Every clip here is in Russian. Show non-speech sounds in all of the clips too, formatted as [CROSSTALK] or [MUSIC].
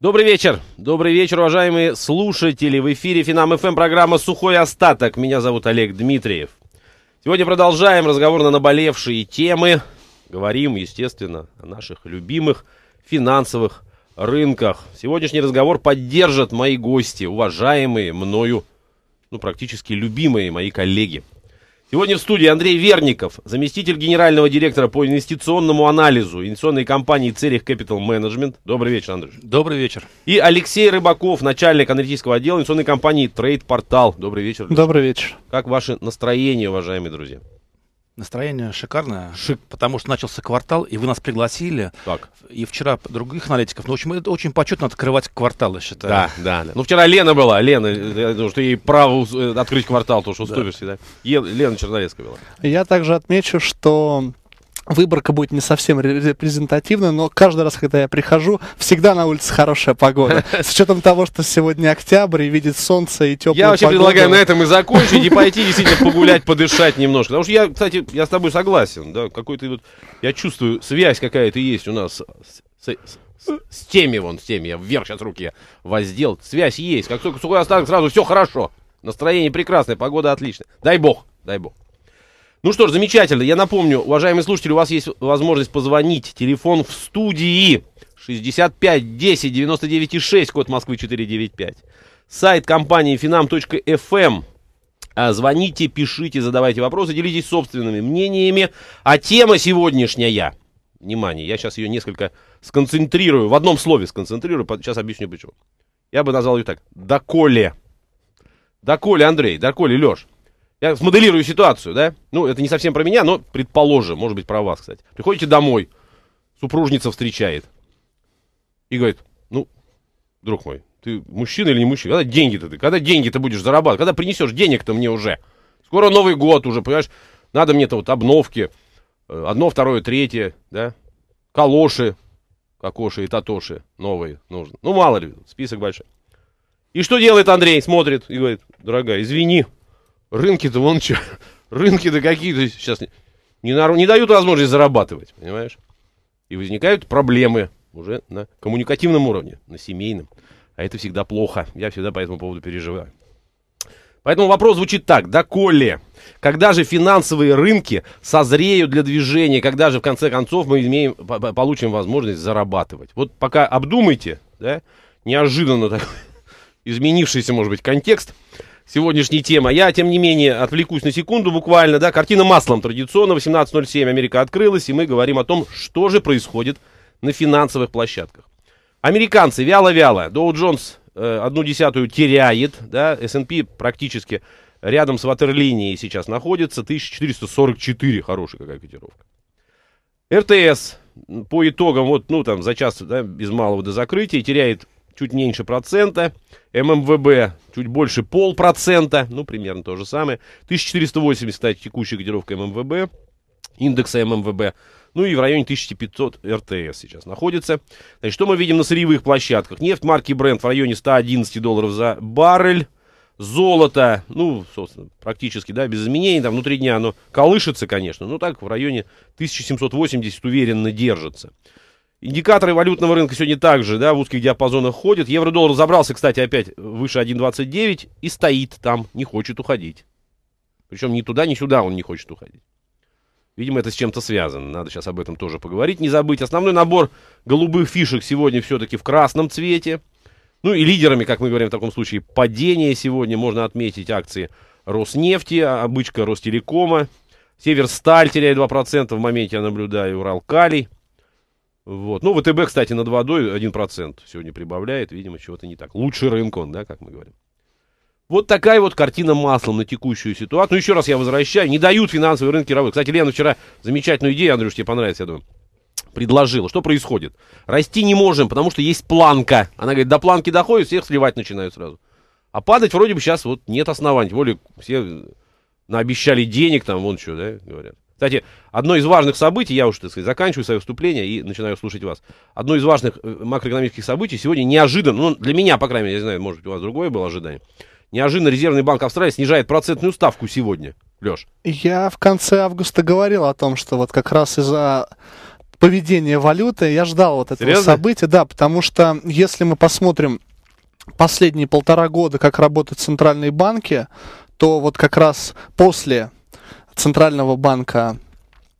Добрый вечер. Добрый вечер, уважаемые слушатели. В эфире Финам ФМ программа «Сухой остаток». Меня зовут Олег Дмитриев. Сегодня продолжаем разговор на наболевшие темы. Говорим, естественно, о наших любимых финансовых рынках. Сегодняшний разговор поддержат мои гости, уважаемые мною, ну, практически любимые мои коллеги – Сегодня в студии Андрей Верников, заместитель генерального директора по инвестиционному анализу инвестиционной компании «Церих Capital Management». Добрый вечер, Андрей. Добрый вечер. И Алексей Рыбаков, начальник аналитического отдела инвестиционной компании Trade Portal. Добрый вечер. Добрый вечер. Как ваше настроение, уважаемые друзья? Настроение шикарное. Шик. Потому что начался квартал, и вы нас пригласили. Так. И вчера других аналитиков. Ну, в общем, это очень почетно открывать кварталы, считаю. Да, да, да. Ну, вчера Лена была. Лена, я думаю, что ей право э, открыть квартал, потому что уступишь да. всегда. Лена Чернорецкая была. Я также отмечу, что выборка будет не совсем репрезентативная, но каждый раз, когда я прихожу, всегда на улице хорошая погода. [LAUGHS] С учетом того, что сегодня октябрь и видит солнце и теплую Я вообще погоду. предлагаю на этом и закончить, и пойти действительно погулять, подышать немножко. Потому что я, кстати, я с тобой согласен, да, какой-то вот, я чувствую, связь какая-то есть у нас с, с, с теми вон, с теми, я вверх сейчас руки воздел, связь есть. Как только сухой остаток, сразу все хорошо. Настроение прекрасное, погода отличная. Дай бог, дай бог. Ну что ж, замечательно. Я напомню, уважаемые слушатели, у вас есть возможность позвонить. Телефон в студии 65 10 99 6, код Москвы 495. Сайт компании finam.fm. Эм. А, звоните, пишите, задавайте вопросы, делитесь собственными мнениями. А тема сегодняшняя. Внимание, я сейчас ее несколько сконцентрирую, в одном слове сконцентрирую, сейчас объясню почему. Я бы назвал ее так. Доколе. Доколе, Андрей, доколе, Леш. Я смоделирую ситуацию, да? Ну, это не совсем про меня, но предположим, может быть, про вас, кстати. Приходите домой, супружница встречает и говорит, ну, друг мой, ты мужчина или не мужчина? Когда деньги-то ты? Когда деньги ты будешь зарабатывать? Когда принесешь денег-то мне уже? Скоро Новый год уже, понимаешь? Надо мне-то вот обновки, э, одно, второе, третье, да? Калоши, кокоши и татоши новые нужно. Ну, мало ли, список большой. И что делает Андрей? Смотрит и говорит, дорогая, извини, Рынки-то вон что, [LAUGHS] рынки-то какие-то сейчас не, не, на, не дают возможность зарабатывать, понимаешь? И возникают проблемы уже на коммуникативном уровне, на семейном. А это всегда плохо. Я всегда по этому поводу переживаю. Поэтому вопрос звучит так. Доколе? Когда же финансовые рынки созреют для движения? Когда же, в конце концов, мы имеем, получим возможность зарабатывать? Вот пока обдумайте, да, неожиданно такой [LAUGHS] изменившийся, может быть, контекст – сегодняшней темы. А я, тем не менее, отвлекусь на секунду буквально. Да, картина маслом традиционно. 18.07 Америка открылась, и мы говорим о том, что же происходит на финансовых площадках. Американцы вяло-вяло. Доу Джонс э, одну десятую теряет. Да, S&P практически рядом с ватерлинией сейчас находится. 1444, хорошая какая котировка. РТС по итогам, вот, ну, там, за час да, без малого до закрытия, теряет чуть меньше процента, ММВБ чуть больше полпроцента, ну, примерно то же самое. 1480, кстати, текущая котировка ММВБ, индекса ММВБ, ну и в районе 1500 РТС сейчас находится. Значит, что мы видим на сырьевых площадках? Нефть марки Brent в районе 111 долларов за баррель. Золото, ну, собственно, практически, да, без изменений, там внутри дня оно колышется, конечно, но так в районе 1780 уверенно держится. Индикаторы валютного рынка сегодня также да, в узких диапазонах ходят. Евро-доллар забрался, кстати, опять выше 1,29 и стоит там, не хочет уходить. Причем ни туда, ни сюда он не хочет уходить. Видимо, это с чем-то связано. Надо сейчас об этом тоже поговорить. Не забыть, основной набор голубых фишек сегодня все-таки в красном цвете. Ну и лидерами, как мы говорим в таком случае, падения сегодня можно отметить акции Роснефти, а, обычка Ростелекома. Северсталь теряет 2% в моменте, я наблюдаю, Уралкалий. Вот. Ну, ВТБ, кстати, над водой 1% сегодня прибавляет, видимо, чего-то не так. Лучший рынок он, да, как мы говорим. Вот такая вот картина маслом на текущую ситуацию. Ну, еще раз я возвращаю, не дают финансовые рынки работать. Кстати, Лена вчера замечательную идею, Андрюш, тебе понравится, я думаю, предложила. Что происходит? Расти не можем, потому что есть планка. Она говорит, до планки доходит, всех сливать начинают сразу. А падать вроде бы сейчас вот нет оснований. Тем более все наобещали денег там, вон что, да, говорят. Кстати, одно из важных событий, я уже, так сказать, заканчиваю свое вступление и начинаю слушать вас. Одно из важных э, макроэкономических событий сегодня неожиданно, ну, для меня, по крайней мере, я не знаю, может быть, у вас другое было ожидание. Неожиданно Резервный банк Австралии снижает процентную ставку сегодня. Леш. Я в конце августа говорил о том, что вот как раз из-за поведения валюты я ждал вот этого Серьезно? события, да, потому что если мы посмотрим последние полтора года, как работают центральные банки, то вот как раз после Центрального банка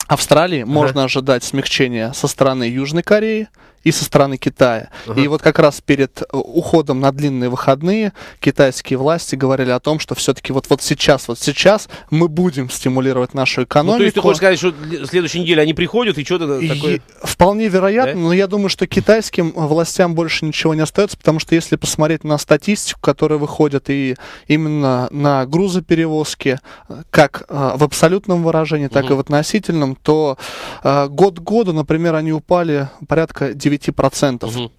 Австралии ага. можно ожидать смягчения со стороны Южной Кореи и со стороны Китая. Uh-huh. И вот как раз перед э, уходом на длинные выходные китайские власти говорили о том, что все-таки вот, вот сейчас, вот сейчас мы будем стимулировать нашу экономику. Ну, то есть ты хочешь сказать, что следующей неделе они приходят и что-то такое? вполне вероятно, да? но я думаю, что китайским э, властям больше ничего не остается, потому что если посмотреть на статистику, которая выходит и именно на грузоперевозки, э, как э, в абсолютном выражении, так uh-huh. и в относительном, то э, год к году, например, они упали порядка 9 9%. Угу.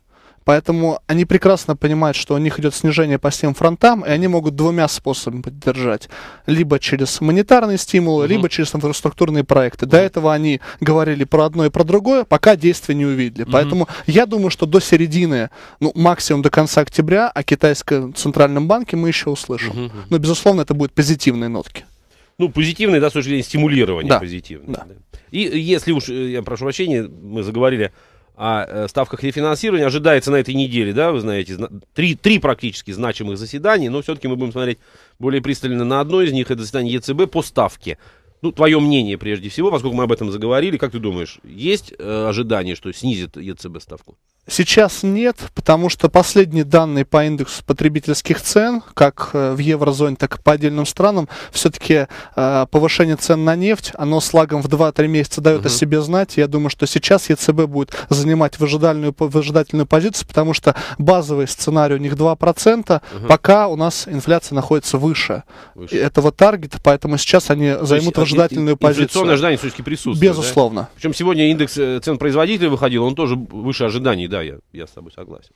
Поэтому они прекрасно понимают, что у них идет снижение по всем фронтам, и они могут двумя способами поддержать. Либо через монетарные стимулы, mm либо через инфраструктурные проекты. mm До этого они говорили про одно и про другое, пока действия не увидели. mm Поэтому я думаю, что до середины, ну, максимум до конца октября о китайском центральном банке мы еще услышим. mm Но, безусловно, это будут позитивные нотки. Ну, позитивные, да, с точки зрения стимулирования да. позитивные. Да. И если уж, э, я прошу прощения, мы заговорили о э, ставках рефинансирования ожидается на этой неделе, да, вы знаете, три, три практически значимых заседаний, но все-таки мы будем смотреть более пристально на одно из них, это заседание ЕЦБ по ставке. Ну, твое мнение прежде всего, поскольку мы об этом заговорили, как ты думаешь, есть э, ожидание, что снизит ЕЦБ ставку? Сейчас нет, потому что последние данные по индексу потребительских цен, как э, в еврозоне, так и по отдельным странам, все-таки э, повышение цен на нефть, оно слагом в 2-3 месяца дает угу. о себе знать. Я думаю, что сейчас ЕЦБ будет занимать выжидательную, выжидательную позицию, потому что базовый сценарий у них 2%, угу. пока у нас инфляция находится выше. выше. Этого таргета, поэтому сейчас они займут есть, выжидательную ин- позицию. Инфляционное ожидание все-таки присутствует. Безусловно. Да? Причем сегодня индекс э, цен производителя выходил, он тоже выше ожиданий, да? да, я, я с тобой согласен.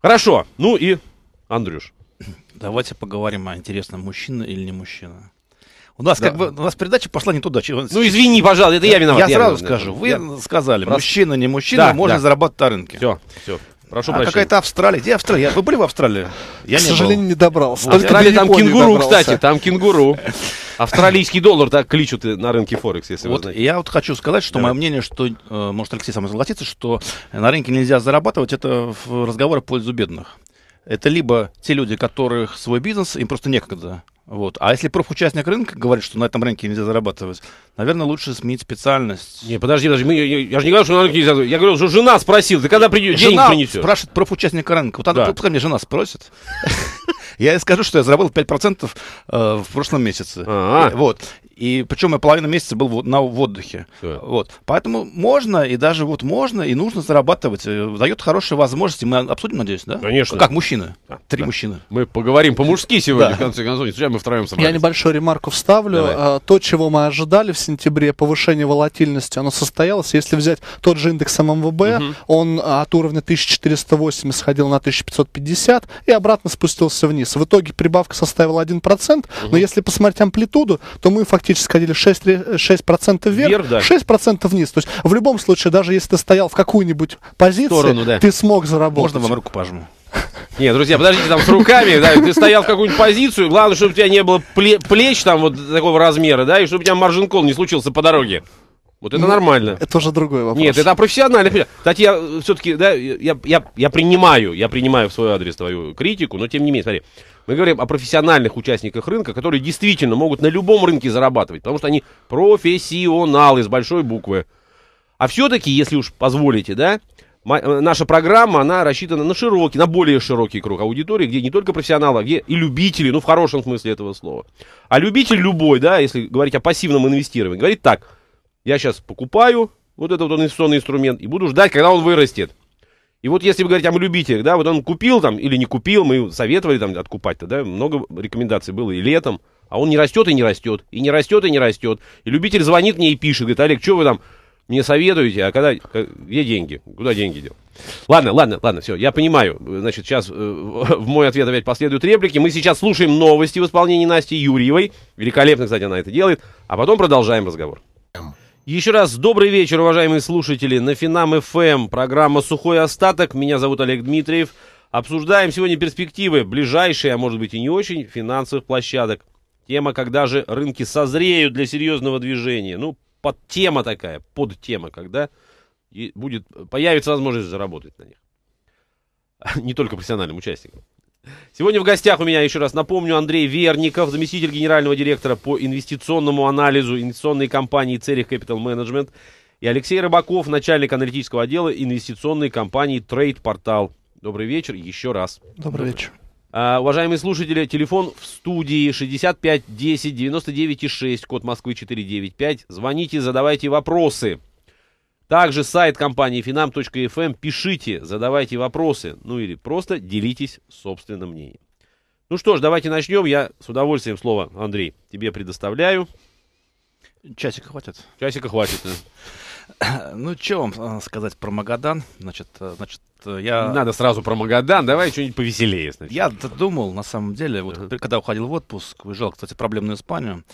Хорошо. Ну и, Андрюш. Давайте поговорим о интересном, мужчина или не мужчина. У нас да. как бы у нас передача пошла не туда. Ну извини, пожалуйста, это я виноват. Я, я сразу виноват, скажу. Вы я... сказали, Просто... мужчина не мужчина, да, можно да. зарабатывать на рынке. Все, все. Прошу а прощения. какая-то Австралия. Где Австралия? Вы были в Австралии? Я К не сожалению, был. не добрался. Австралия, там кенгуру, добрался. кстати, там кенгуру. [LAUGHS] Австралийский доллар так кличут на рынке Форекс, если вот вы знаете. Я вот хочу сказать, что да. мое мнение, что, э, может, Алексей сам согласится, что на рынке нельзя зарабатывать, это разговоры в пользу бедных. Это либо те люди, которых свой бизнес, им просто некогда вот. А если профучастник рынка говорит, что на этом рынке нельзя зарабатывать, наверное, лучше сменить специальность. Не, подожди, подожди, мы, я, я же не говорю, что анархизм. Я говорю, что жена спросила, ты когда придешь, жена денег принесешь? спрашивает профучастника рынка. Вот она, да. мне жена спросит. [LAUGHS] Я ей скажу, что я заработал 5% э, в прошлом месяце. А-а. Вот. И причем я половину месяца был на в отдыхе. Да. Вот. Поэтому можно, и даже вот можно, и нужно зарабатывать. Э, дает хорошие возможности. Мы обсудим, надеюсь, да? Конечно. Как мужчины. А, Три да. мужчины. Мы поговорим по-мужски сегодня, да. в конце концов. Мы втроем собрались. Я небольшую ремарку вставлю. Давай. А, то, чего мы ожидали, сентябре повышение волатильности, оно состоялось. Если взять тот же индекс ММВБ, угу. он а, от уровня 1408 сходил на 1550 и обратно спустился вниз. В итоге прибавка составила 1%, угу. но если посмотреть амплитуду, то мы фактически ходили 6%, 6 вверх, вверх да. 6% вниз. То есть в любом случае, даже если ты стоял в какую-нибудь позицию, Сторону, да. ты смог заработать. Можно вам руку пожму? Нет, друзья, подождите, там с руками, да, ты стоял в какую-нибудь позицию, главное, чтобы у тебя не было плеч там вот такого размера, да, и чтобы у тебя маржинкол не случился по дороге. Вот это ну, нормально. Это уже другой вопрос. Нет, это профессионально. Кстати, я все-таки, да, я, я, я принимаю, я принимаю в свой адрес твою критику, но тем не менее, смотри, мы говорим о профессиональных участниках рынка, которые действительно могут на любом рынке зарабатывать, потому что они профессионалы с большой буквы. А все-таки, если уж позволите, да, Э, наша программа, она рассчитана на широкий, на более широкий круг аудитории, где не только профессионалы, а где и любители, ну, в хорошем смысле этого слова. А любитель любой, да, если говорить о пассивном инвестировании, говорит так, я сейчас покупаю вот этот вот инвестиционный инструмент и буду ждать, когда он вырастет. И вот если вы говорить о любителях, да, вот он купил там или не купил, мы советовали там откупать-то, да, много рекомендаций было и летом, а он не растет и не растет, и не растет и не растет. И любитель звонит мне и пишет, говорит, Олег, что вы там мне советуете, а когда, э, где деньги, куда деньги дел? Ладно, ладно, ладно, все, я понимаю. Значит, сейчас э, в мой ответ опять последуют реплики. Мы сейчас слушаем новости в исполнении Насти Юрьевой. Великолепно, кстати, она это делает. А потом продолжаем разговор. Еще раз добрый вечер, уважаемые слушатели. На Финам ФМ эм. программа «Сухой остаток». Меня зовут Олег Дмитриев. Обсуждаем сегодня перспективы, ближайшие, а может быть и не очень, финансовых площадок. Тема, когда же рынки созреют для серьезного движения. Ну, подтема такая, подтема, когда будет, появится возможность заработать на них. [LAUGHS] Не только профессиональным участникам. Сегодня в гостях у меня, еще раз напомню, Андрей Верников, заместитель генерального директора по инвестиционному анализу инвестиционной компании «Церих Capital Management» и Алексей Рыбаков, начальник аналитического отдела инвестиционной компании «Трейд Портал». Добрый вечер еще раз. Добрый, Добрый. вечер. А, уважаемые слушатели, телефон в студии 65 10 99 6, код Москвы 495. Звоните, задавайте вопросы. Также сайт компании finam.fm. Эм. Пишите, задавайте вопросы. Ну или просто делитесь собственным мнением. Ну что ж, давайте начнем. Я с удовольствием слово, Андрей, тебе предоставляю. Часика хватит? Часика хватит, [COUGHS] Ну, что вам а, сказать про Магадан? Значит, э, значит, э, я... Надо сразу про Магадан, давай что-нибудь повеселее. Значит. Я думал, на самом деле, вот uh-huh. когда уходил в отпуск, уезжал, кстати, в проблемную Испанию,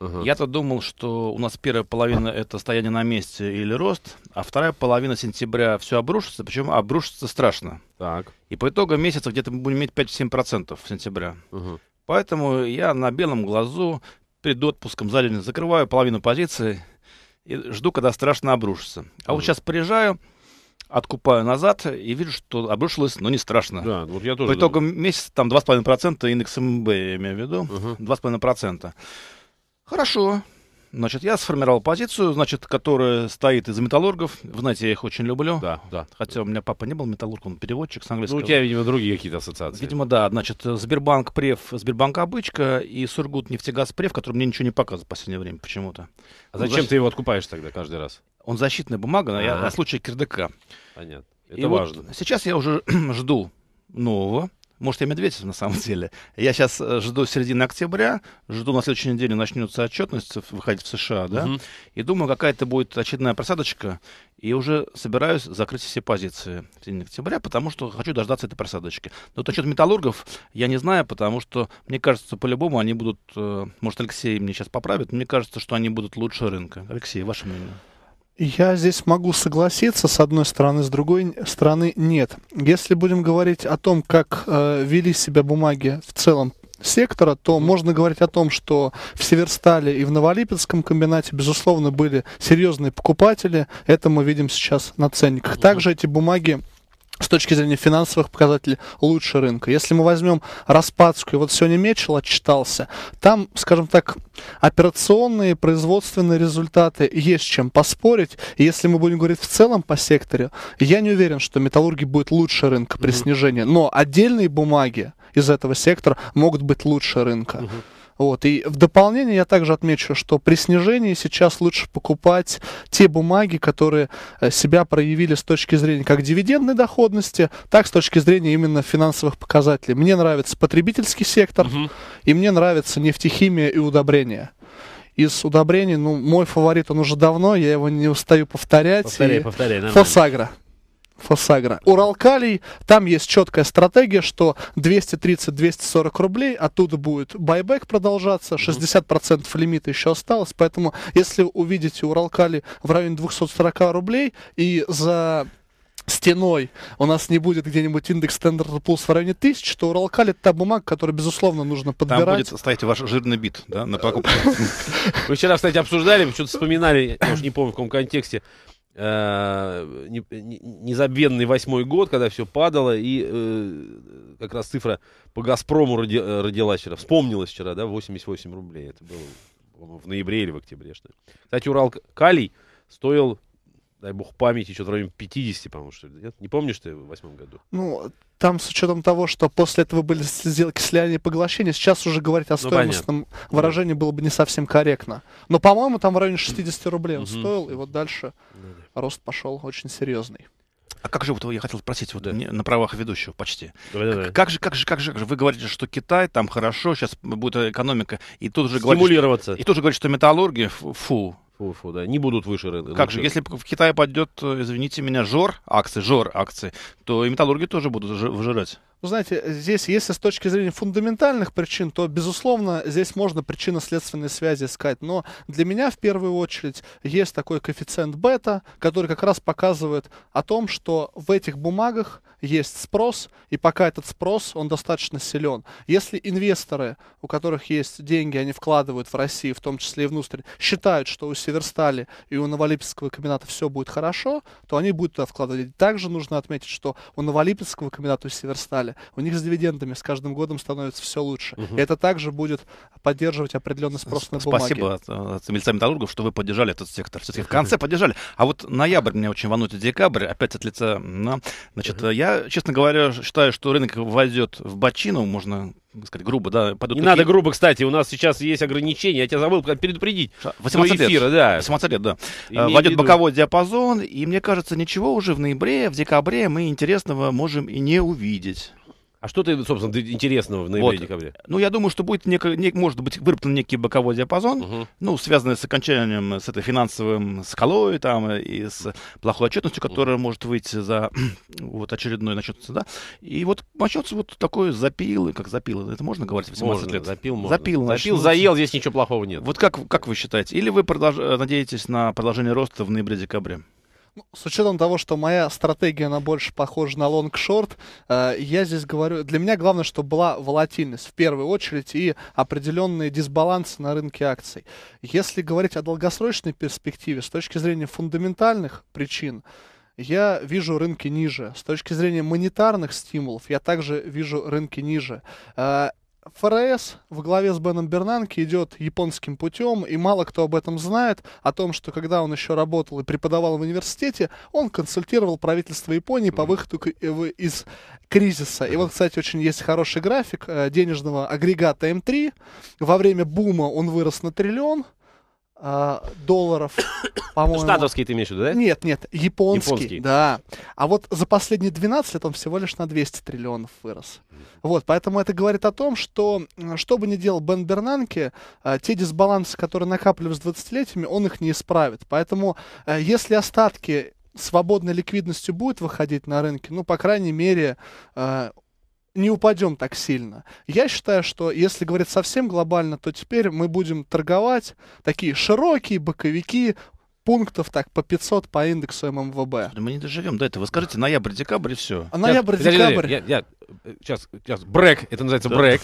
uh-huh. я-то думал, что у нас первая половина — это стояние на месте или рост, а вторая половина сентября все обрушится, причем обрушится страшно. Так. И по итогам месяца где-то мы будем иметь 5-7% сентября. Uh-huh. Поэтому я на белом глазу перед отпуском за закрываю половину позиции и жду, когда страшно обрушится. А угу. вот сейчас приезжаю, откупаю назад и вижу, что обрушилось, но не страшно. Да, вот я тоже. По итогам да. месяца там 2,5% индекс МБ, я имею в виду, угу. 2,5%. Хорошо, Значит, я сформировал позицию, значит, которая стоит из металлургов. Вы знаете, я их очень люблю. Да, да. Хотя у меня папа не был металлург, он переводчик с английского. Ну, у тебя, видимо, другие какие-то ассоциации. Видимо, да. Значит, Сбербанк Прев, Сбербанк Обычка и Сургут Нефтегаз Прев, который мне ничего не показывает в последнее время почему-то. А ну, зачем защит... ты его откупаешь тогда каждый раз? Он защитная бумага на, а -а -а. на случай кирдыка. Понятно. Это и важно. Вот сейчас я уже [CLEARS THROAT] жду нового. Может, я медведев на самом деле. Я сейчас э, жду середины октября, жду на следующей неделе начнется отчетность выходить в США, да, угу. и думаю, какая-то будет очередная просадочка, и уже собираюсь закрыть все позиции в середине октября, потому что хочу дождаться этой просадочки. Но вот насчет металлургов я не знаю, потому что, мне кажется, по-любому они будут, э, может, Алексей мне сейчас поправит, но мне кажется, что они будут лучше рынка. Алексей, ваше мнение? Я здесь могу согласиться с одной стороны, с другой стороны нет. Если будем говорить о том, как э, вели себя бумаги в целом сектора, то можно говорить о том, что в Северстале и в Новолипецком комбинате, безусловно, были серьезные покупатели. Это мы видим сейчас на ценниках. Также эти бумаги с точки зрения финансовых показателей лучше рынка. Если мы возьмем распадскую, вот сегодня Мечел отчитался, там, скажем так, операционные, производственные результаты есть чем поспорить. И если мы будем говорить в целом по секторе, я не уверен, что металлургия будет лучше рынка при mm-hmm. снижении. Но отдельные бумаги из этого сектора могут быть лучше рынка. Mm-hmm. Вот. И в дополнение я также отмечу, что при снижении сейчас лучше покупать те бумаги, которые э, себя проявили с точки зрения как дивидендной доходности, так с точки зрения именно финансовых показателей. Мне нравится потребительский сектор, угу. и мне нравится нефтехимия и удобрения из удобрений, ну, мой фаворит, он уже давно, я его не устаю повторять. Повторяй, и... повторяй, Фосагра. Фосагра. Уралкалий, там есть четкая стратегия, что 230-240 рублей, оттуда а будет байбек продолжаться, 60% лимита еще осталось, поэтому если увидите Уралкалий в районе 240 рублей и за стеной у нас не будет где-нибудь индекс тендер Poor's в районе 1000, то Уралкали это та бумага, которую, безусловно, нужно подбирать. Там будет, кстати, ваш жирный бит да, на покупку. [LAUGHS] Вы вчера, кстати, обсуждали, что-то вспоминали, я уже не помню в каком контексте, э, незабвенный восьмой год, когда все падало, и э, как раз цифра по «Газпрому» э, родилась вчера, вспомнилась вчера, да, 88 рублей. Это было в ноябре или в октябре, что ли. Кстати, «Урал-Калий» стоил дай бог памяти, что-то в районе 50, по-моему, что ли, нет? Не помнишь ты в восьмом году? Ну, там с учетом того, что после этого были сделки слияния и поглощения, сейчас уже говорить о ну, стоимостном ну, выражении было бы не совсем корректно. Но, по-моему, там в районе 60 рублей он mm-hmm. стоил, и вот дальше mm-hmm. рост пошел очень серьезный. А как же, вот я хотел спросить, вот да. на правах ведущего почти. Давай, Как же, как же, как же, как же, вы говорите, что Китай, там хорошо, сейчас будет экономика, и тут же говорите... Говорит, что, и тут же говорите, что металлурги, фу, Фу-фу, да, не будут выше рынка. Как же, если в Китае пойдет, э, извините меня, жор, акции, жор, акции, то и металлурги тоже будут выжирать. Ну, знаете, здесь, если с точки зрения фундаментальных причин, то, безусловно, здесь можно причинно-следственные связи искать. Но для меня, в первую очередь, есть такой коэффициент бета, который как раз показывает о том, что в этих бумагах есть спрос, и пока этот спрос, он достаточно силен. Если инвесторы, у которых есть деньги, они вкладывают в Россию, в том числе и внутрь, считают, что у Северстали и у Новолипецкого комбината все будет хорошо, то они будут туда вкладывать. Также нужно отметить, что у Новолипецкого комбината и Северстали у них с дивидендами с каждым годом становится все лучше. Угу. это также будет поддерживать определенный спрос на бумаги. Спасибо тельцам э, металлургов, что вы поддержали этот сектор. Все-таки в конце поддержали. А вот ноябрь меня очень волнует, декабрь, опять от лица. На... Значит, я, честно говоря, считаю, что рынок войдет в бочину, можно сказать, грубо, да, пойдут... Не такие... надо грубо, кстати, у нас сейчас есть ограничения, я тебя забыл предупредить. 18 лет. Эфира, да. 18 лет, да. Э, войдет боковой диапазон, и мне кажется, ничего уже в ноябре, в декабре мы интересного можем и не увидеть. А что ты, собственно, интересного в ноябре-декабре? Вот. Ну, я думаю, что будет, неко... не... может быть, выработан некий боковой диапазон, угу. ну, связанный с окончанием, с этой финансовым скалой, там, и с плохой отчетностью, которая угу. может выйти за [CLEARS THROAT] вот очередной начнется, да. И вот начнется вот такой запил, как запил, это можно говорить? 18 можно, лет. запил можно. Запил, запил заел, здесь ничего плохого нет. Вот как, как вы считаете? Или вы продолж... Э, надеетесь на продолжение роста в ноябре-декабре? Ну, с учетом того, что моя стратегия, она больше похожа на лонг-шорт, э, я здесь говорю, для меня главное, чтобы была волатильность в первую очередь и определенные дисбалансы на рынке акций. Если говорить о долгосрочной перспективе с точки зрения фундаментальных причин, я вижу рынки ниже. С точки зрения монетарных стимулов я также вижу рынки ниже. Э, ФРС в главе с Беном Бернанки идет японским путем, и мало кто об этом знает, о том, что когда он еще работал и преподавал в университете, он консультировал правительство Японии по выходу э, из кризиса. И вот, кстати, очень есть хороший график э, денежного агрегата М3. Во время бума он вырос на триллион, а, долларов, [COUGHS] по-моему. Штатовские ты имеешь в виду, да? Нет, нет, японский, японский. Да. А вот за последние 12 лет он всего лишь на 200 триллионов вырос. Вот, поэтому это говорит о том, что, что бы ни делал Бен Бернанке, а, те дисбалансы, которые накапливались с 20-летиями, он их не исправит. Поэтому, а, если остатки свободной ликвидностью будет выходить на рынке, ну, по крайней мере, не упадем так сильно. Я считаю, что если говорить совсем глобально, то теперь мы будем торговать такие широкие боковики, пунктов так по 500 по индексу ММВБ. Мы не доживем до этого. Скажите, ноябрь-декабрь и все. А ноябрь-декабрь... Я, я, сейчас, сейчас, брек, это называется да. брек.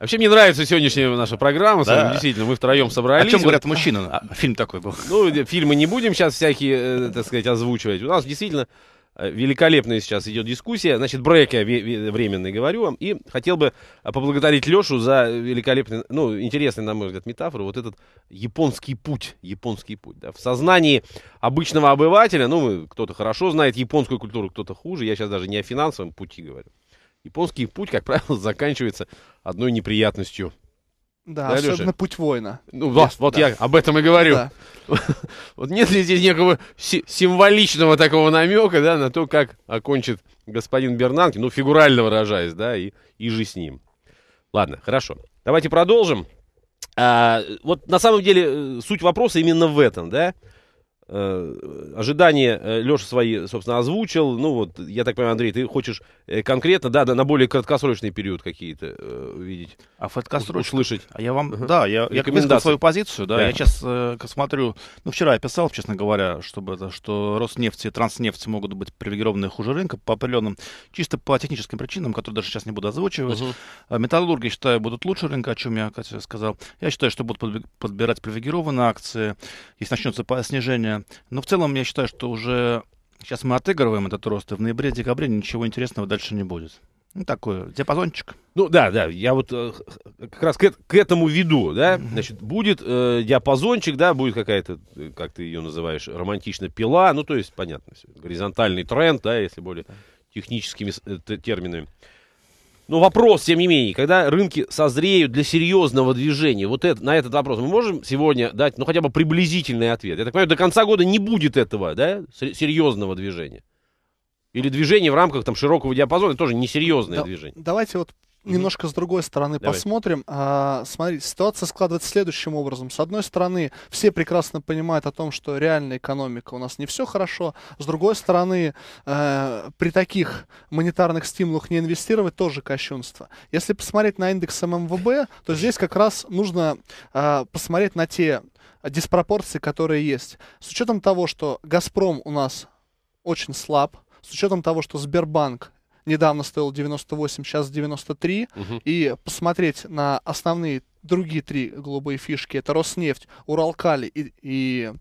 Вообще мне нравится сегодняшняя наша программа. Да. Вами, действительно, мы втроем собрались. О чем говорят мужчины? Фильм такой был. Ну, фильмы не будем сейчас всякие, э, так сказать, озвучивать. У нас действительно Э, великолепная сейчас идет дискуссия. Значит, брейк я временный говорю вам. И хотел бы э, поблагодарить Лешу за великолепный, ну, интересный, на мой взгляд, метафору. Вот этот японский путь. Японский путь, да. В сознании обычного обывателя, ну, кто-то хорошо знает японскую культуру, кто-то хуже. Я сейчас даже не о финансовом пути говорю. Японский путь, как правило, [LAUGHS] заканчивается одной неприятностью – да, да особенно Леша? путь воина. Ну, да, Нет, вот да. я об этом и говорю. Да. [LAUGHS] Вот нет ли здесь некого символичного такого намека, да, на то, как окончит господин Бернанки, ну, фигурально выражаясь, да, и, и же с ним. Ладно, хорошо. Давайте продолжим. А, вот на самом деле э, суть вопроса именно в этом, да? Э, ожидания э, Леша свои, собственно, озвучил. Ну вот, я так понимаю, Андрей, ты хочешь э, конкретно, да, на более краткосрочный период какие-то видеть. А краткосрочный? Услышать. А я вам, uh да, я, я высказал свою позицию, да, yeah. я сейчас э, смотрю, ну вчера я писал, честно говоря, чтобы что Роснефть и Транснефть могут быть привилегированы хуже рынка по определенным, чисто по техническим причинам, которые даже сейчас не буду озвучивать. uh Металлурги, считаю, будут лучше рынка, о чем я, Катя, сказал. Я считаю, что будут подбирать привилегированные акции. Если начнется снижение но в целом я считаю, что уже сейчас мы отыгрываем этот рост, и в ноябре-декабре ничего интересного дальше не будет. Ну, такой диапазончик. Ну, да, да, я вот э, как раз к, к этому веду, да, mm-hmm. значит, будет э, диапазончик, да, будет какая-то, э, как ты ее называешь, романтично пила, ну, то есть, понятно, горизонтальный тренд, да, если более техническими э, терминами. Но ну, вопрос, тем не менее, когда рынки созреют для серьезного движения, вот это, на этот вопрос мы можем сегодня дать, ну, хотя бы приблизительный ответ? Я так понимаю, до конца года не будет этого, да, серьезного движения? Или движение в рамках там широкого диапазона, тоже несерьезное да, движение? Давайте вот немножко с другой стороны Давай. посмотрим. А, смотрите, ситуация складывается следующим образом. С одной стороны, все прекрасно понимают о том, что реальная экономика у нас не все хорошо. С другой стороны, э, при таких монетарных стимулах не инвестировать тоже кощунство. Если посмотреть на индекс ММВБ, то здесь как раз нужно э, посмотреть на те диспропорции, которые есть. С учетом того, что «Газпром» у нас очень слаб, с учетом того, что Сбербанк недавно стоил 98, сейчас 93, угу. и посмотреть на основные другие три голубые фишки, это Роснефть, Уралкали и, и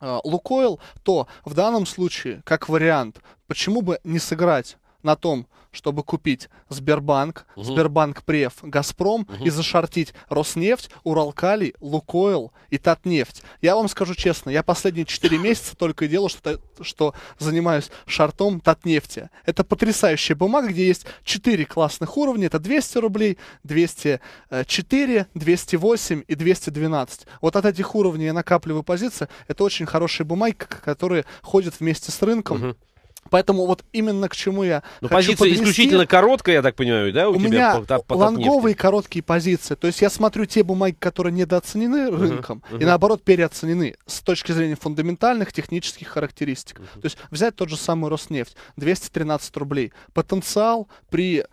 э, Лукойл, то в данном случае, как вариант, почему бы не сыграть на том, чтобы купить Сбербанк, угу. Сбербанк Преф, Газпром угу. и зашортить Роснефть, Уралкали, Лукойл и Татнефть. Я вам скажу честно, я последние 4 [LAUGHS] месяца только и делал, что, что занимаюсь шартом Татнефти. Это потрясающая бумага, где есть 4 классных уровня. Это 200 рублей, 204, 208 э, и 212. Вот от этих уровней я накапливаю позиции. Это очень хорошие бумаги, которые ходят вместе с рынком. Угу. Поэтому вот именно к чему я Но ну, хочу позиция подвести. исключительно короткая, я так понимаю, да, у, у тебя? меня по, по лонговые короткие позиции. То есть я смотрю те бумаги, которые недооценены uh-huh, рынком, uh-huh. и наоборот переоценены с точки зрения фундаментальных технических характеристик. Uh-huh. То есть взять тот же самый Роснефть, 213 рублей. Потенциал при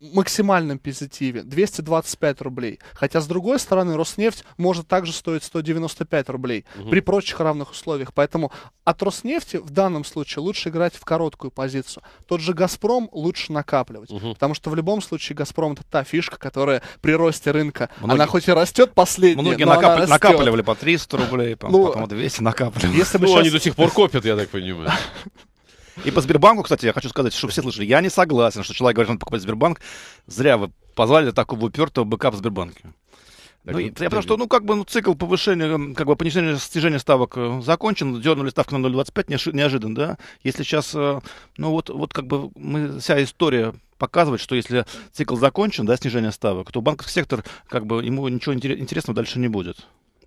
максимальном позитиве 225 рублей. Хотя, с другой стороны, Роснефть может также стоить 195 рублей угу. при прочих равных условиях. Поэтому от Роснефти в данном случае лучше играть в короткую позицию. Тот же Газпром лучше накапливать. Угу. Потому что в любом случае Газпром это та фишка, которая при росте рынка, многие, она хоть и растет последняя, Многие но накап... накапливали по 300 рублей, по ну, потом 200 накапливали. Если ну, сейчас... они до сих пор копят, я так понимаю. [LAUGHS] И по Сбербанку, кстати, я хочу сказать, что все слышали, я не согласен, что человек говорит, он покупает Сбербанк. Зря вы позвали такого упертого быка в Сбербанке. Так, ну, я, потому что, ну, как бы, ну, цикл повышения, как бы, понижения снижения ставок э, закончен, дернули ставку на 0,25, неожиданно, да? Если сейчас, э, ну, вот, вот, как бы, мы, вся история показывает, что если цикл закончен, да, снижение ставок, то банковский сектор, как бы, ему ничего интересного дальше не будет.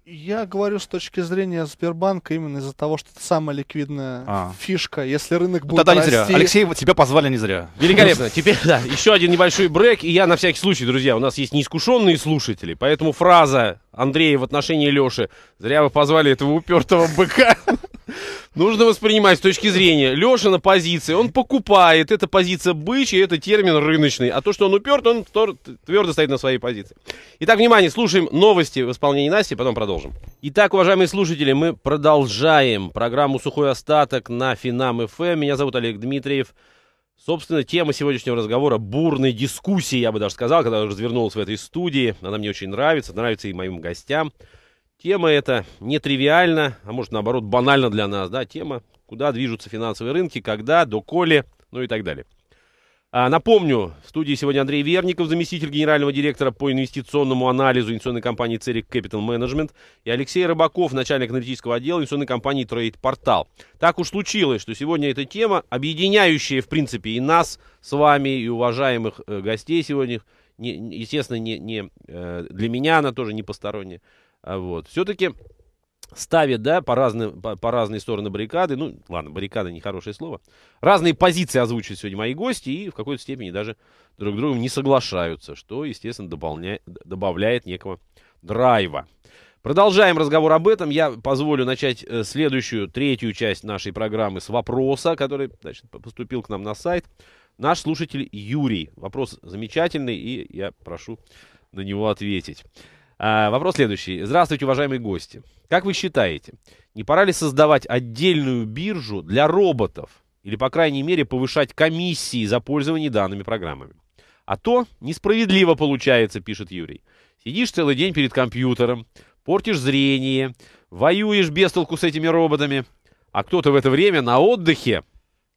Я говорю с точки зрения Сбербанка именно из-за того, что это самая ликвидная а. фишка. Если рынок будет ну, Тогда не зря. Алексей, вот тебя позвали не зря. Великолепно. [LAUGHS] Теперь, да, еще один небольшой брейк. И я на всякий случай, друзья, у нас есть неискушенные слушатели, поэтому фраза Андрея в отношении Леши. Зря вы позвали этого упертого быка. [LAUGHS] Нужно воспринимать с точки зрения Леша на позиции, он покупает, это позиция бычья, это термин рыночный, а то, что он уперт, он твердо стоит на своей позиции. Итак, внимание, слушаем новости в исполнении Насти, потом продолжим. Итак, уважаемые слушатели, мы продолжаем программу «Сухой остаток» на Финам ФМ. Эм. Меня зовут Олег Дмитриев. Собственно, тема сегодняшнего разговора, бурной дискуссии, я бы даже сказал, когда развернулась в этой студии, она мне очень нравится, нравится и моим гостям. Тема эта нетривиальна, а может наоборот банальна для нас, да, тема, куда движутся финансовые рынки, когда, доколе, ну и так далее. А, напомню, в студии сегодня Андрей Верников, заместитель генерального директора по инвестиционному анализу инвестиционной компании Церик Capital Management, и Алексей Рыбаков, начальник аналитического отдела инвестиционной компании Trade Portal. Так уж случилось, что сегодня эта тема, объединяющая, в принципе, и нас с вами, и уважаемых э, гостей сегодня, не, естественно, не, не, э, для меня она тоже не посторонняя. А вот. Все-таки ставят, да, по, разным, по, по разные стороны баррикады, ну, ладно, баррикады нехорошее слово, разные позиции озвучивают сегодня мои гости и в какой-то степени даже друг с другом не соглашаются, что, естественно, дополня... добавляет некого драйва. Продолжаем разговор об этом. Я позволю начать э, следующую, третью часть нашей программы с вопроса, который значит, поступил к нам на сайт. Наш слушатель Юрий. Вопрос замечательный, и я прошу на него ответить. А, вопрос следующий. Здравствуйте, уважаемые гости. Как вы считаете, не пора ли создавать отдельную биржу для роботов? Или, по крайней мере, повышать комиссии за пользование данными программами? А то несправедливо получается, пишет Юрий. Сидишь целый день перед компьютером, портишь зрение, воюешь без толку с этими роботами, а кто-то в это время на отдыхе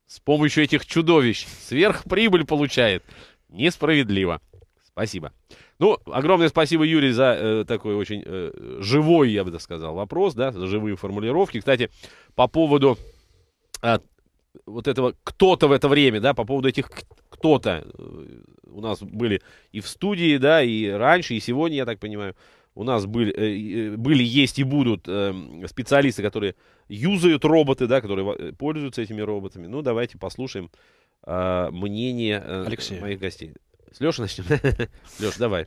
с помощью этих чудовищ сверхприбыль получает. Несправедливо. Спасибо. Ну, огромное спасибо, Юрий, за э, такой очень э, живой, я бы так сказал, вопрос, да, за живые формулировки. Кстати, по поводу э, вот этого кто-то в это время, да, по поводу этих кто-то э, у нас были и в студии, да, и раньше, и сегодня, я так понимаю, у нас были, э, э, были есть и будут эм, специалисты, которые юзают роботы, да, которые пользуются этими роботами. Ну, давайте послушаем а, мнение Алексея. моих гостей. С Леши начнем? Леша, давай.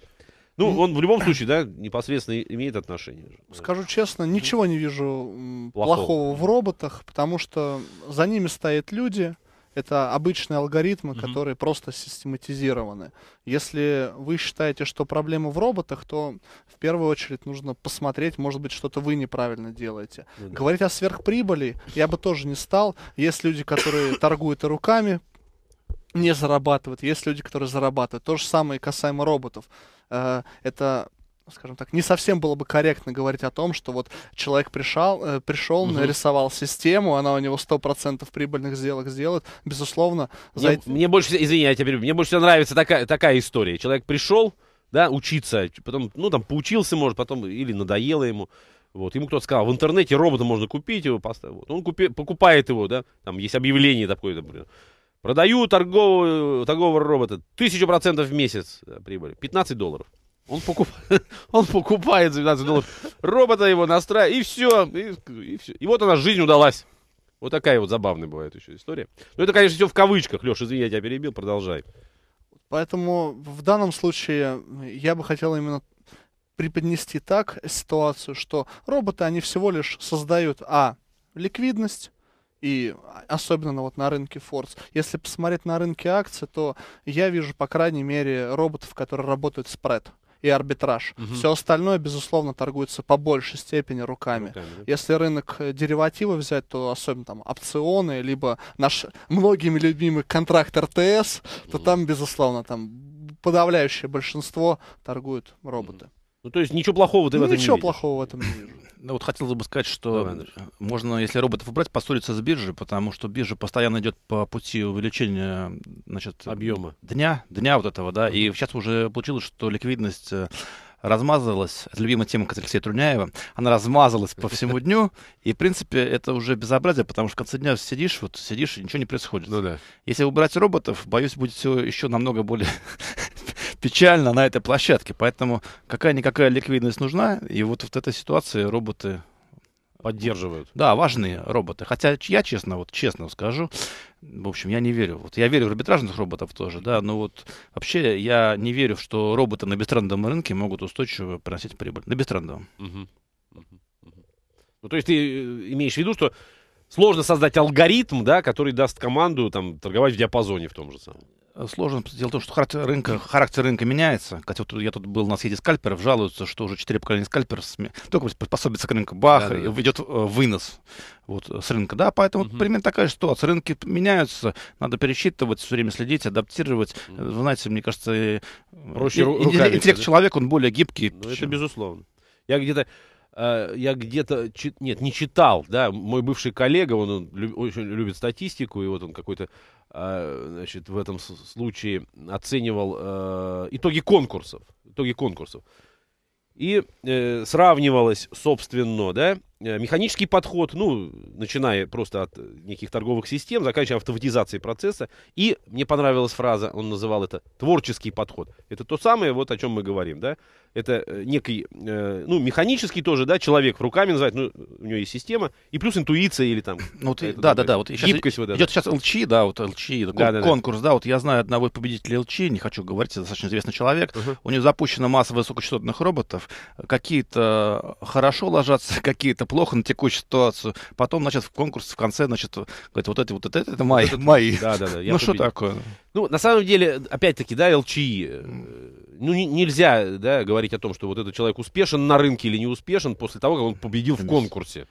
Ну, ну, он в любом а. случае, да, непосредственно имеет отношение. Скажу честно, ничего не вижу плохого, плохого в роботах, потому что за ними стоят люди. Это обычные алгоритмы, угу. которые просто систематизированы. Если вы считаете, что проблема в роботах, то в первую очередь нужно посмотреть, может быть, что-то вы неправильно делаете. Ну, да. Говорить о сверхприбыли я бы тоже не стал. Есть люди, которые торгуют и руками, не зарабатывают, есть люди, которые зарабатывают. То же самое и касаемо роботов. Э, это скажем так, не совсем было бы корректно говорить о том, что вот человек пришел, э, пришел угу. нарисовал систему, она у него 100% прибыльных сделок сделает. Безусловно, мне, эти... мне больше, извини, я тебя перебью, мне больше нравится такая, такая история. Человек пришел, да, учиться, потом, ну, там, поучился, может, потом, или надоело ему, вот, ему кто-то сказал, в интернете робота можно купить его, поставил, вот, он купи, покупает его, да, там есть объявление такое, например, Продаю торгового, торгового робота. Тысячу процентов в месяц э, прибыли. 15 долларов. Он, покуп... [LAUGHS] он покупает за 15 долларов. Робота его настраивает. И все. И, и все. И вот она, жизнь удалась. Вот такая вот забавная бывает еще история. Но ну, это, конечно, все в кавычках. Леш, извини, я тебя перебил, продолжай. Поэтому в данном случае я бы хотел именно преподнести так ситуацию, что роботы, они всего лишь создают, а, ликвидность, и особенно ну, вот на рынке Форс. Если посмотреть на рынке акций, то я вижу, по крайней мере, роботов, которые работают спред и арбитраж. Угу. Все остальное, безусловно, торгуется по большей степени руками. руками Если рынок э, деривативов взять, то особенно там опционы, либо наш многими любимый контракт РТС, угу. то там, безусловно, там подавляющее большинство торгуют роботы. Ну, то есть ничего плохого ты ну, в этом ничего не Ничего плохого в этом не вижу. Ну, вот хотелось бы сказать, что Давай, можно, если роботов убрать, поссориться с биржей, потому что биржа постоянно идет по пути увеличения значит, объема дня, дня вот этого, да. И сейчас уже получилось, что ликвидность э, размазалась, это любимая тема Алексея Труняева, она размазалась по всему [LAUGHS] дню, и, в принципе, это уже безобразие, потому что в конце дня сидишь, вот сидишь, и ничего не происходит. Ну да. Если убрать роботов, боюсь, будет все еще намного более [LAUGHS] печально на этой площадке. Поэтому какая-никакая ликвидность нужна. И вот в этой ситуации роботы поддерживают. Да, важные роботы. Хотя я честно, вот честно скажу, в общем, я не верю. Вот я верю в арбитражных роботов тоже, да, но вот вообще я не верю, что роботы на бестрендовом рынке могут устойчиво приносить прибыль. На бестрендовом. Угу. Ну, то есть ты э, имеешь в виду, что сложно создать алгоритм, да, который даст команду там торговать в диапазоне в том же самом. Э, сложно. Дело в том, что характер рынка, характер рынка меняется. Хотя вот я тут был на съезде скальперов, жалуются, что уже четыре поколения скальперов сме... только приспособится к рынку, бах, да, да, да. идет э, вынос вот, э, с рынка. Да, поэтому угу. примерно такая же ситуация. Рынки меняются, надо пересчитывать, все время следить, адаптировать. Угу. Вы знаете, мне кажется, Проще и, руками, интеллект да? человека, он более гибкий. Ну, это безусловно. Я где-то а, я где-то, нет, не читал, да, мой бывший коллега, он, он очень любит статистику, и вот он какой-то, а, значит, в этом случае оценивал а, итоги конкурсов, итоги конкурсов. И э, сравнивалось, собственно, да, Э, механический подход, ну, начиная просто от э, неких торговых систем, заканчивая автоматизацией процесса. И мне понравилась фраза, он называл это творческий подход. Это то самое, вот о чем мы говорим, да. Это э, некий, э, ну, механический тоже, да, человек в руками называет, ну, у него есть система, и плюс интуиция или там... Ну, ты, да, да, да, вот сейчас гибкость вот идет сейчас ЛЧ, да, вот ЛЧ, да, кон- да, конкурс, да, вот я знаю одного победителя ЛЧ, не хочу говорить, это достаточно известный человек, uh у него запущена масса высокочастотных роботов, какие-то хорошо ложатся, [LAUGHS] какие-то плохо на текущую ситуацию. Потом, значит, в конкурс в конце, значит, говорит, вот это, вот это, это мои. Вот это, мои. [LAUGHS] Да, да, да. Ну, что такое? Ну, на самом деле, опять-таки, да, ЛЧИ, э, ну, не, нельзя, да, говорить о том, что вот этот человек успешен на рынке или не успешен после того, как он победил в конкурсе.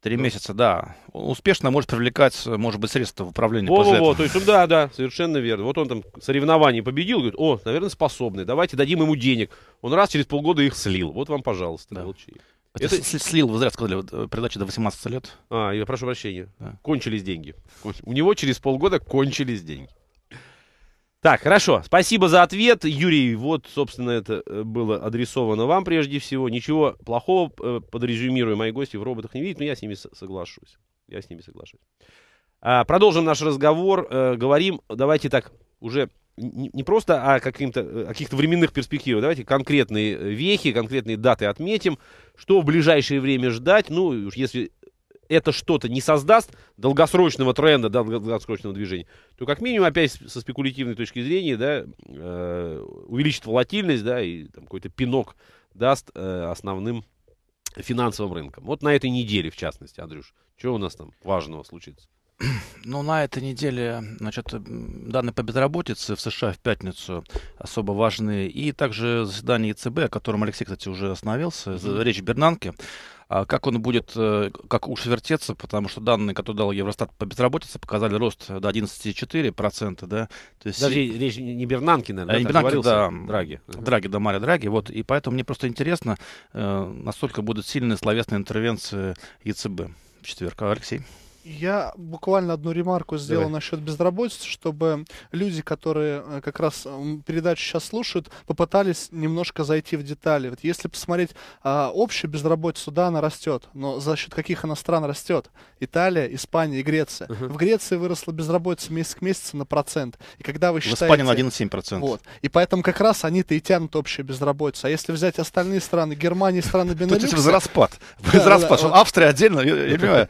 Три ну. месяца, да. Он успешно может привлекать, может быть, средства в управлении. Во, о во, то есть, ну, да, да, совершенно верно. Вот он там соревнование победил, говорит, о, наверное, способный, давайте дадим ему денег. Он раз через полгода их слил. Вот вам, пожалуйста, да. молчи. Это, слил, вы зря сказали, э, передача до 18 лет. А, я прошу прощения. Да. Кончились деньги. У него через полгода кончились деньги. Так, хорошо. Спасибо за ответ, Юрий. Вот, собственно, это э, было адресовано вам прежде всего. Ничего плохого, э, подрезюмирую, мои гости в роботах не видят, но я с ними соглашусь. Я с ними соглашусь. А, продолжим наш разговор. Э, говорим, давайте так, уже не, просто о, каким-то, о каких-то временных перспективах. Давайте конкретные э, вехи, конкретные даты отметим. Что в ближайшее время ждать? Ну, если это что-то не создаст долгосрочного тренда, долгосрочного движения, то как минимум опять со спекулятивной точки зрения да, э, увеличит волатильность да, и там, какой-то пинок даст э, основным финансовым рынкам. Вот на этой неделе, в частности, Андрюш, что у нас там важного случится? [CLEARS THROAT] Ну, на этой неделе, значит, э, данные по безработице в США в пятницу особо важные И также заседание ЕЦБ, о котором Алексей, кстати, уже остановился, mm-hmm. речь Бернанке. А как он будет, э, как уж вертеться, потому что данные, которые дал Евростат по безработице, показали рост до 11,4%, да. То есть... Даже речь не Бернанки, наверное, а, не э, Бернанки, да, Драги. Uh-huh. Драги, да, Мария Драги, вот, и поэтому мне просто интересно, насколько будут сильные словесные интервенции ЕЦБ в четверг. А, Алексей? Я буквально одну ремарку сделал Давай. насчет безработицы, чтобы люди, которые э, как раз э, передачу сейчас слушают, попытались немножко зайти в детали. Вот если посмотреть а, общую безработицу, да, она растет, но за счет каких она стран растет? Италия, Испания и Греция. Угу. В Греции выросла безработица месяц к месяцу на процент. И когда вы считаете... В Испании на 11,7%. Вот. И поэтому как раз они-то и тянут общую безработицу. А если взять остальные страны, Германия и страны Бенелюкса... [LAUGHS] Тут возраспад. Возраспад. Австрия отдельно, я понимаю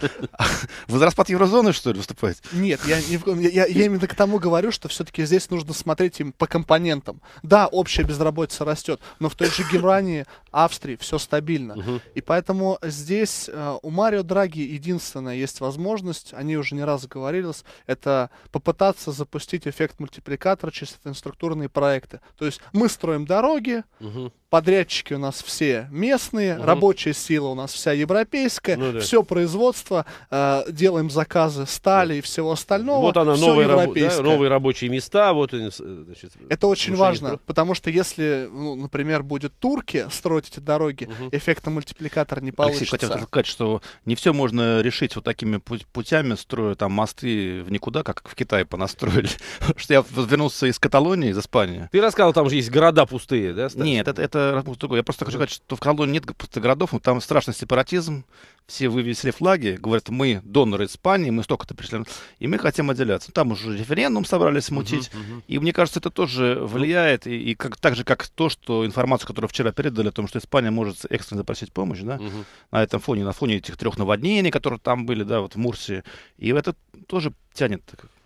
[LAUGHS] за распад еврозоны, что ли, выступаете? Нет, я, ни я, я именно к тому говорю, что все-таки здесь нужно смотреть им по компонентам. Да, общая безработица растет, но в той же Германии, Австрии все стабильно. Угу. И поэтому здесь э, у Марио Драги единственная есть возможность, они уже не раз говорились, это попытаться запустить эффект мультипликатора через инфраструктурные проекты. То есть мы строим дороги, угу. подрядчики у нас все местные, угу. рабочая сила у нас вся европейская, ну, да. все производство э, делается делаем заказы стали и всего остального. Вот она, новые, рабо- да, новые рабочие места. Вот, значит, это очень важно, про... потому что если, ну, например, будет турки строить эти дороги, угу. эффекта мультипликатора не получится. Алексей, хотел сказать, что не все можно решить вот такими путями, строя там мосты в никуда, как в Китае понастроили. [LAUGHS] что я вернулся из Каталонии, из Испании. Ты рассказывал, там же есть города пустые, да? Стас? Нет, это, это Я просто хочу сказать, что в Каталонии нет пустых городов, но там страшный сепаратизм, все вывесили флаги, говорят, мы доноры выборы Испании, мы столько-то пришли, и мы хотим отделяться. Там уже референдум собрались мутить, uh-huh, uh-huh. и мне кажется, это тоже ну. влияет, и, и как, так же, как то, что информацию, которую вчера передали о том, что Испания может экстренно запросить помощь, да, uh-huh. на этом фоне, на фоне этих трех наводнений, которые там были, да, вот в Мурсии, и это тоже тянет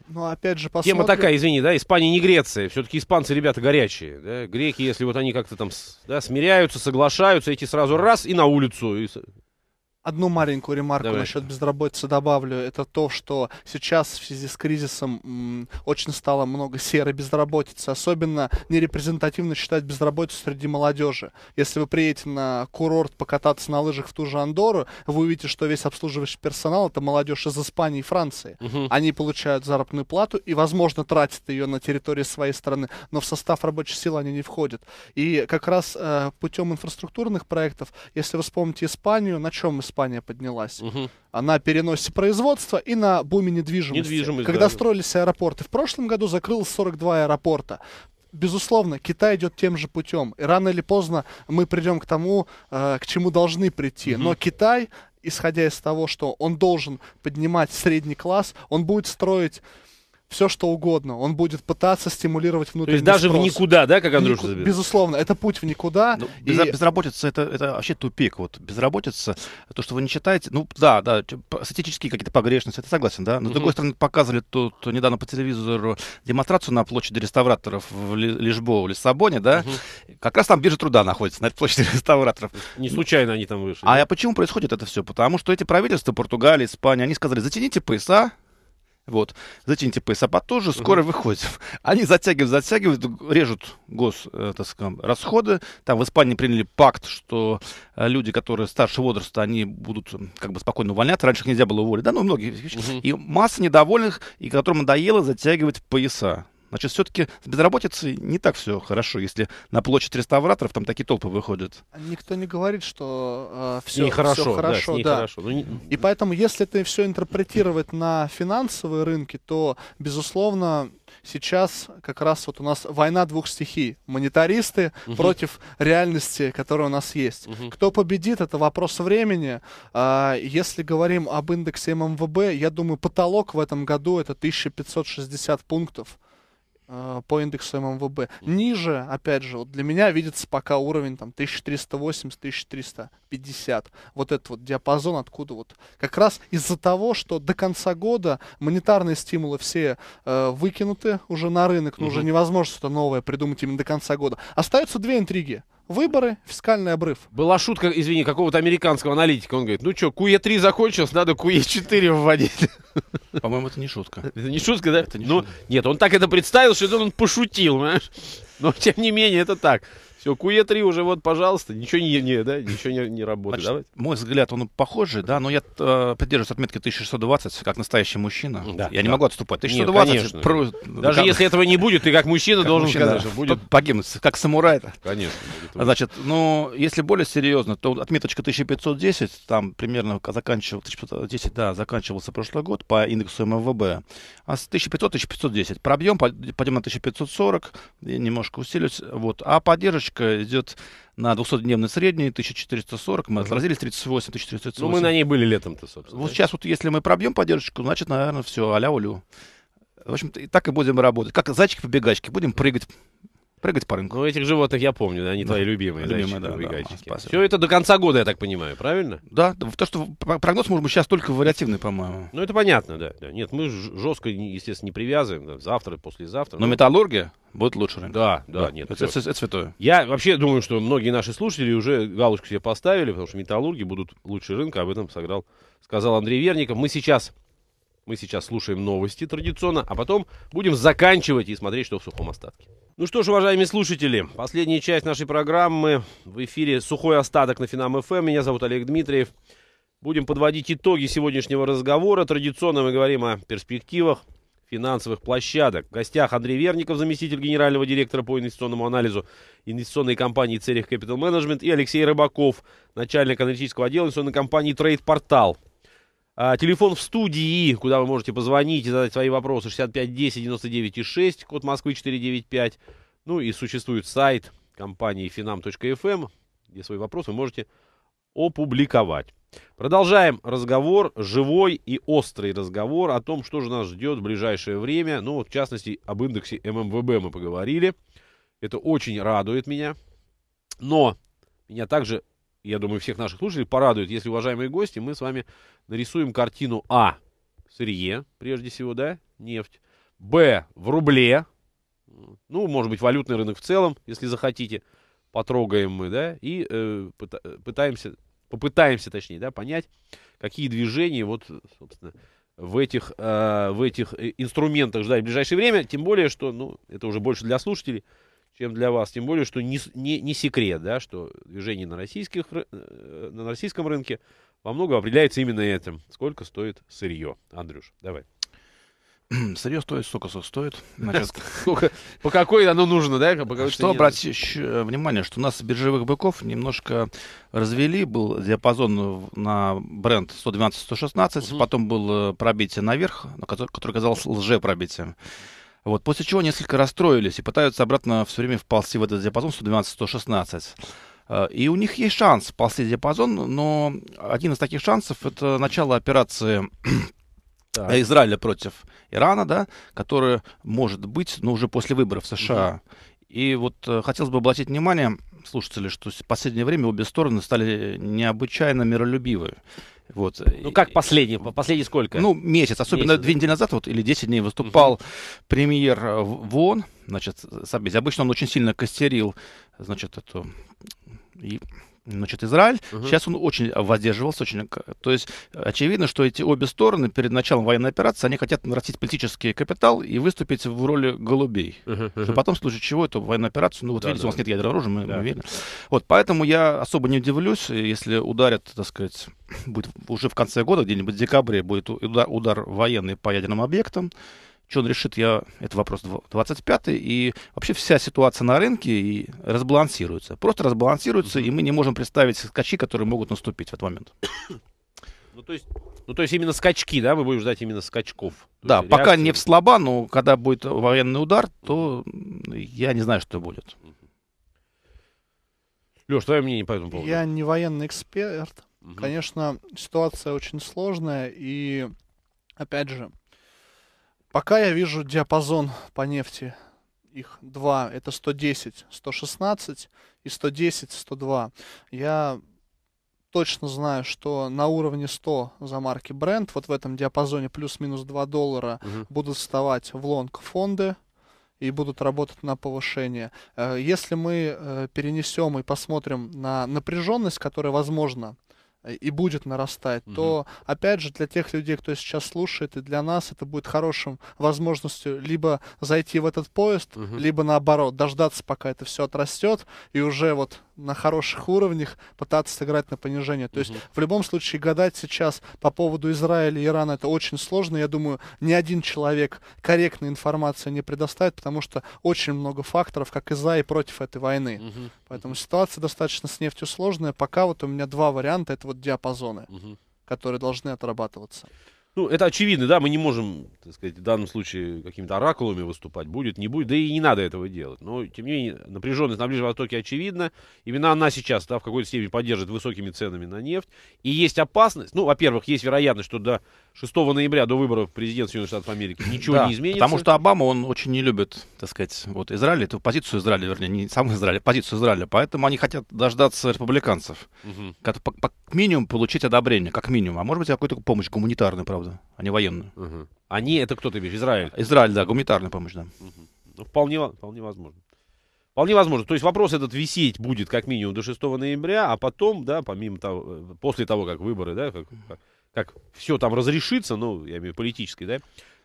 Ну, опять же посмотрим. Тема такая, извини, да, Испания не Греция. Все-таки испанцы ребята горячие. Да? Греки, если вот они как-то там да, смиряются, соглашаются, эти сразу раз и на улицу. И... Одну маленькую ремарку Давай. насчет безработицы добавлю. Это то, что сейчас в связи с кризисом очень стало много серой безработицы. Особенно нерепрезентативно считать безработицу среди молодежи. Если вы приедете на курорт покататься на лыжах в ту же Андору, вы увидите, что весь обслуживающий персонал это молодежь из Испании и Франции. Угу. Они получают заработную плату и, возможно, тратят ее на территории своей страны, но в состав рабочей силы они не входят. И как раз э, путем инфраструктурных проектов, если вы вспомните Испанию, на чем Испания? Испания поднялась. Угу. Она переносит производство и на буме недвижимости. Недвижимость, Когда да. строились аэропорты в прошлом году, закрылось 42 аэропорта безусловно, Китай идет тем же путем. И рано или поздно мы придем к тому, э, к чему должны прийти. mm Но Китай, исходя из того, что он должен поднимать средний класс, он будет строить все что угодно. Он будет пытаться стимулировать внутренний То есть даже спрос. в никуда, да, как Андрюша Нику... забил? Безусловно, это путь в никуда. Ну, и... Безработица это, это вообще тупик. Вот безработица, то, что вы не читаете, ну да, да, статистические какие-то погрешности, это согласен, да. Но угу. с другой стороны, показывали тут недавно по телевизору демонстрацию на площади реставраторов в Лежбо, в Лиссабоне, да. Угу. Как раз там биржа труда находится, на этой площади [LAUGHS] реставраторов. Не случайно они там вышли. А да? почему происходит это все? Потому что эти правительства, Португалия, Испания, они сказали, затяните пояса, вот. Зачем типа Сапат тоже угу. скоро выходит. [LAUGHS] Они затягивают, затягивают, режут гос, э, так сказать, расходы. Там в Испании приняли пакт, что э, люди, которые старше возраста, они будут как бы спокойно увольняться. Раньше их нельзя было уволить. Да, ну, многие. Угу. И масса недовольных, и которым надоело затягивать пояса. Значит, все-таки с безработицей не так все хорошо, если на площадь реставраторов там такие толпы выходят. Никто не говорит, что э, все, все хорошо. Все хорошо, да, да. хорошо. Ну, И поэтому, если это все интерпретировать на финансовые рынки, то, безусловно, сейчас как раз вот у нас война двух стихий. Монетаристы угу. против реальности, которая у нас есть. Угу. Кто победит, это вопрос времени. А, если говорим об индексе ММВБ, я думаю, потолок в этом году это 1560 пунктов. Э, по индексу ММВБ. Ниже, опять же, вот для меня видится пока уровень там 1380-1350. Вот этот вот диапазон, откуда вот как раз из-за того, что до конца года монетарные стимулы все э, выкинуты уже на рынок, ну угу. уже невозможно что-то новое придумать именно до конца года. Остаются две интриги выборы, фискальный обрыв. Была шутка, извини, какого-то американского аналитика. Он говорит, ну что, КУЕ-3 закончилось, надо КУЕ-4 вводить. [LAUGHS] По-моему, это не шутка. Это не шутка, да? Это не ну, шутка. Нет, он так это представил, что он пошутил, понимаешь? Но, тем не менее, это так. Все, QE3 уже вот, пожалуйста, ничего не, не, да, ничего не, не работает. Значит, Мой взгляд, он похожий, да, но я э, придерживаюсь отметки 1620 как настоящий мужчина. Да, я да. не могу отступать. 1620. Нет, про... Даже как... если этого не будет, ты как мужчина как должен мужчина, сказать, что будет... Погибнуть, как самурай. -то. Конечно. Будет Значит, ну, если более серьезно, то отметочка 1510, там примерно заканчивал, 1510, да, заканчивался прошлый год по индексу МВБ. А с 1500-1510 пробьем, пойдем на 1540, немножко усилюсь, вот, а поддержка отсрочка идет на 200 дневной средний, 1440, мы uh отразились 38, 1438. Ну, мы на ней были летом-то, собственно. Вот да? сейчас вот если мы пробьем поддержку, значит, наверное, все, а-ля улю. В общем-то, и так и будем работать. Как зайчики-побегачки, будем прыгать прыгать по рынку. Ну, этих животных я помню, да, они да. твои любимые. Любимые, зайчики, да. да, да Все это до конца года, я так понимаю, правильно? Да, то, что прогноз, может быть, сейчас только вариативный, по-моему. Ну, это понятно, да. да. Нет, мы жестко, естественно, не привязываем. Да, завтра, послезавтра. Но, но... металлургия будет лучше рынка. Да, да, да. нет. Это, это, это святое. Я вообще думаю, что многие наши слушатели уже галочку себе поставили, потому что металлурги будут лучше рынка. Об этом сыграл, сказал Андрей Верников. Мы сейчас мы сейчас слушаем новости традиционно, а потом будем заканчивать и смотреть, что в сухом остатке. Ну что ж, уважаемые слушатели, последняя часть нашей программы в эфире «Сухой остаток» на Финам ФМ. Эм. Меня зовут Олег Дмитриев. Будем подводить итоги сегодняшнего разговора. Традиционно мы говорим о перспективах финансовых площадок. В гостях Андрей Верников, заместитель генерального директора по инвестиционному анализу инвестиционной компании «Церих Капитал Менеджмент, и Алексей Рыбаков, начальник аналитического отдела инвестиционной компании «Трейд Портал». А, телефон в студии, куда вы можете позвонить и задать свои вопросы. 65 10 99 6, код Москвы 495. Ну и существует сайт компании finam.fm, эм, где свои вопросы вы можете опубликовать. Продолжаем разговор, живой и острый разговор о том, что же нас ждет в ближайшее время. Ну, вот в частности, об индексе ММВБ мы поговорили. Это очень радует меня. Но меня также я думаю, всех наших слушателей порадует, если, уважаемые гости, мы с вами нарисуем картину А. Сырье, прежде всего, да, нефть. Б. В рубле. Ну, может быть, валютный рынок в целом, если захотите. Потрогаем мы, да, и э, пытаемся, попытаемся, точнее, да, понять, какие движения, вот, собственно, в этих, э, в этих э, инструментах ждать в ближайшее время. Тем более, что, ну, это уже больше для слушателей – чем для вас. Тем более, что не, не, не секрет, да, что движение на, российских, э, на российском рынке во многом определяется именно этим. Сколько стоит сырье? Андрюш, давай. [CLEARS THROAT] Сырье стоит, столько стоит. [LAUGHS] Значит, сколько, по какой оно нужно, да? По какой что обратить э, внимание, что у нас биржевых быков немножко развели. Был диапазон на бренд 112-116, угу. потом было пробитие наверх, которое казалось лже-пробитием. Вот, после чего несколько расстроились и пытаются обратно все время вползти в этот диапазон 112-116. Э, и у них есть шанс вползти в диапазон, но один из таких шансов это начало операции [CLEARS THROAT] э, так. Израиля против Ирана, да, которая может быть, но уже после выборов в США. Угу. И вот э, хотелось бы обратить внимание слушателей, что в последнее время обе стороны стали необычайно миролюбивы. Вот. Ну как последний? Последний сколько? Ну месяц, особенно месяц, две недели назад вот, или 10 дней выступал угу. премьер э, Вон. значит, Сабизи. Обычно он очень сильно костерил, значит, эту и значит, Израиль. Угу. Сейчас он очень воздерживался, очень... То есть очевидно, что эти обе стороны перед началом военной операции, они хотят нарастить политический капитал и выступить в роли голубей. Угу, угу. Что потом, в случае чего, эту военную операцию, ну вот да, видите, да. у нас нет ядерного оружия, мы, да. мы верим. Да. Вот, поэтому я особо не удивлюсь, если ударят, так сказать, будет уже в конце года, где-нибудь в декабре будет удар, удар военный по ядерным объектам что он решит, я, это вопрос 25 и вообще вся ситуация на рынке и разбалансируется. Просто разбалансируется, и мы не можем представить скачки, которые могут наступить в этот момент. [COUGHS] Ну, то есть, ну, то есть именно скачки, да, мы будем ждать именно скачков. То да, пока реакции... не в слаба, но когда будет военный удар, то я не знаю, что будет. Леш, твое мнение по этому поводу? Я не военный эксперт. Угу. Конечно, ситуация очень сложная, и, опять же, Пока я вижу диапазон по нефти, их два, это 110, 116 и 110, 102. Я точно знаю, что на уровне 100 за марки бренд, вот в этом диапазоне плюс-минус 2 доллара, угу. будут вставать в лонг фонды, и будут работать на повышение. Э, если мы э, перенесем и посмотрим на напряженность, которая возможна Э, и будет нарастать, угу. то, опять же, для тех людей, кто сейчас слушает, и для нас это будет хорошим возможностью либо зайти в этот поезд, угу. либо наоборот, дождаться, пока это все отрастет, и уже вот на хороших уровнях пытаться сыграть на понижение. То угу. есть, в любом случае, гадать сейчас по поводу Израиля и Ирана это очень сложно. Я думаю, ни один человек корректной информации не предоставит, потому что очень много факторов, как и за, и против этой войны. Угу. Поэтому ситуация достаточно с нефтью сложная. Пока вот у меня два варианта. Это вот вот диапазоны, угу. которые должны отрабатываться. Ну, это очевидно, да, мы не можем, так сказать, в данном случае какими-то оракулами выступать. Будет, не будет, да и не надо этого делать. Но, тем не менее, напряженность на Ближнем Востоке очевидна. Именно она сейчас, да, в какой-то степени поддержит высокими ценами на нефть. И есть опасность, ну, во-первых, есть вероятность, что до 6 ноября до выборов президента Соединенных Штатов Америки ничего да, не изменится. Потому что Обама, он очень не любит, так сказать, вот Израиль, эту позицию Израиля, вернее, не сам Израиль, а позицию Израиля. Поэтому они хотят дождаться республиканцев. Угу. Как, по, по, как минимум получить одобрение, как минимум. А может быть, какую-то помощь гуманитарную, правда, а не военную. Угу. Они, это кто ты имеешь? Израиль? Израиль, да, гуманитарная помощь, да. Угу. Ну, вполне, вполне возможно. Вполне возможно. То есть вопрос этот висеть будет как минимум до 6 ноября, а потом, да, помимо того, э, после того, как выборы, да, как, как все там разрешится, ну, я имею в виду политической, да,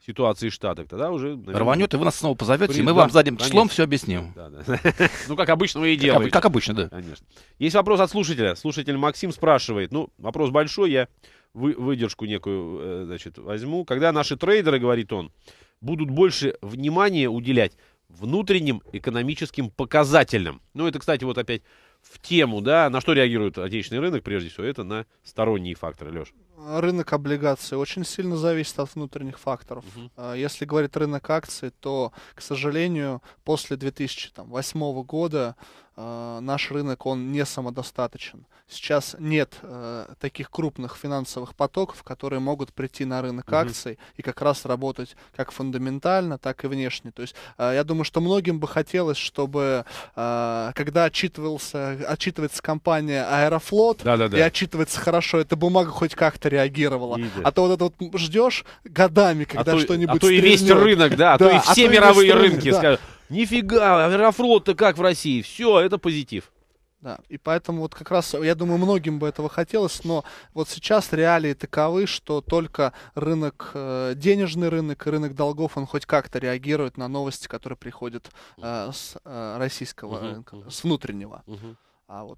ситуации штатах, тогда уже... Наверное, Рванет, и вы нас снова позовете, при... и мы да, вам задним конечно. числом все объясним. Да, да. [LAUGHS] Ну, как обычно вы и делаете. Как, как обычно, да. Конечно. Есть вопрос от слушателя. Слушатель Максим спрашивает. Ну, вопрос большой, я вы, выдержку некую, э, значит, возьму. Когда наши трейдеры, говорит он, будут больше внимания уделять внутренним экономическим показателям. Ну, это, кстати, вот опять в тему, да, на что реагирует отечественный рынок, прежде всего, это на сторонние факторы, Леш. А, рынок облигаций очень сильно зависит от внутренних факторов. Угу. Если говорить рынок акций, то, к сожалению, после 2008 года а, наш рынок, он не самодостаточен. Сейчас нет э, таких крупных финансовых потоков, которые могут прийти на рынок угу. акций и как раз работать как фундаментально, так и внешне. То есть э, я думаю, что многим бы хотелось, чтобы э, когда отчитывался, отчитывается компания Аэрофлот да, да, да. и отчитывается хорошо, эта бумага хоть как-то реагировала. Игорь. А то вот это вот ждешь годами, а когда а что-нибудь А то стрельнет. и весь рынок, да, а да, а то и все а мировые и рынки да. скажут, нифига, аэрофлот-то как в России, все, это позитив. Да, и поэтому вот как раз, я думаю, многим бы этого хотелось, но вот сейчас реалии таковы, что только рынок, э, денежный рынок и рынок долгов, он хоть как-то реагирует на новости, которые приходят э, с э, российского угу, рынка, с внутреннего. Угу. А вот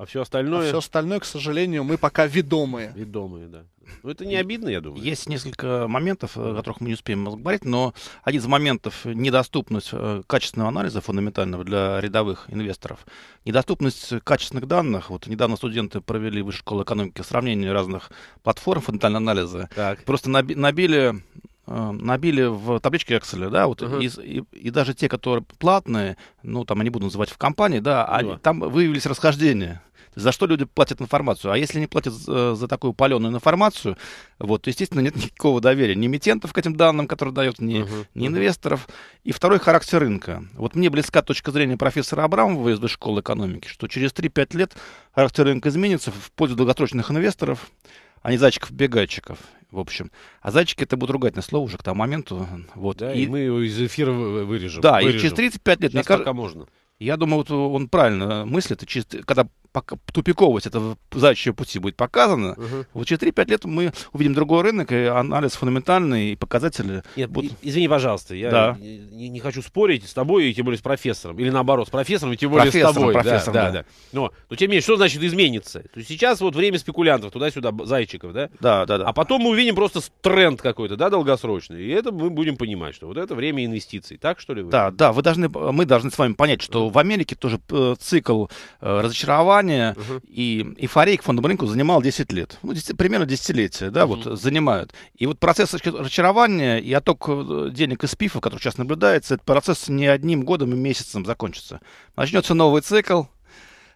а все остальное... А все остальное, к сожалению, мы пока ведомые. Ведомые, да. Ну, это не обидно, я думаю. Есть несколько моментов, о которых мы не успеем говорить, но один из моментов — недоступность э, качественного анализа фундаментального для рядовых инвесторов. Недоступность качественных данных. Вот недавно студенты провели в Высшей школе экономики сравнение разных платформ фундаментального анализа. Так. Просто набили э, набили в табличке Excel, да, вот uh-huh. и, и, и даже те, которые платные, ну там они будут называть в компании, да, uh-huh. там выявились расхождения за что люди платят информацию. А если не платят э, за, такую паленую информацию, вот, то, естественно, нет никакого доверия ни эмитентов к этим данным, которые дают, ни, uh-huh. ни инвесторов. И второй характер рынка. Вот мне близка точка зрения профессора Абрамова из школы экономики, что через 3-5 лет характер рынка изменится в пользу долгосрочных инвесторов, а не зайчиков-бегайчиков в общем. А зайчики это будут ругать на слово уже к тому моменту. Вот. Да, и, и мы его из эфира вырежем. Да, вырежем. и через 35 лет... Сейчас мне кажется, можно. Я думаю, вот он правильно мыслит. чисто, Когда пока тупиковость этого заячьего пути будет показана, угу. вот через 3-5 лет мы увидим другой рынок, и анализ фундаментальный, и показатели. Нет, будут... Извини, пожалуйста, я да. не, не хочу спорить с тобой, и тем более с профессором. Или наоборот, с профессором, и тем более профессором, с тобой. Профессором, да, да, да. да. Но, но тем не менее, что значит изменится? То есть сейчас вот время спекулянтов туда-сюда, зайчиков, да? Да, да, да. А потом мы увидим просто тренд какой-то, да, долгосрочный. И это мы будем понимать, что вот это время инвестиций. Так что ли? Вы? Да, да, вы должны, мы должны с вами понять, что в Америке тоже э, цикл э, разочарования компания, угу. и эйфория к фондовому рынку занимала 10 лет. Ну, 10, примерно десятилетия, да, угу. вот занимают. И вот процесс разочарования и отток э, денег из ПИФа, который сейчас наблюдается, этот процесс не одним годом и месяцем закончится. Начнется новый цикл,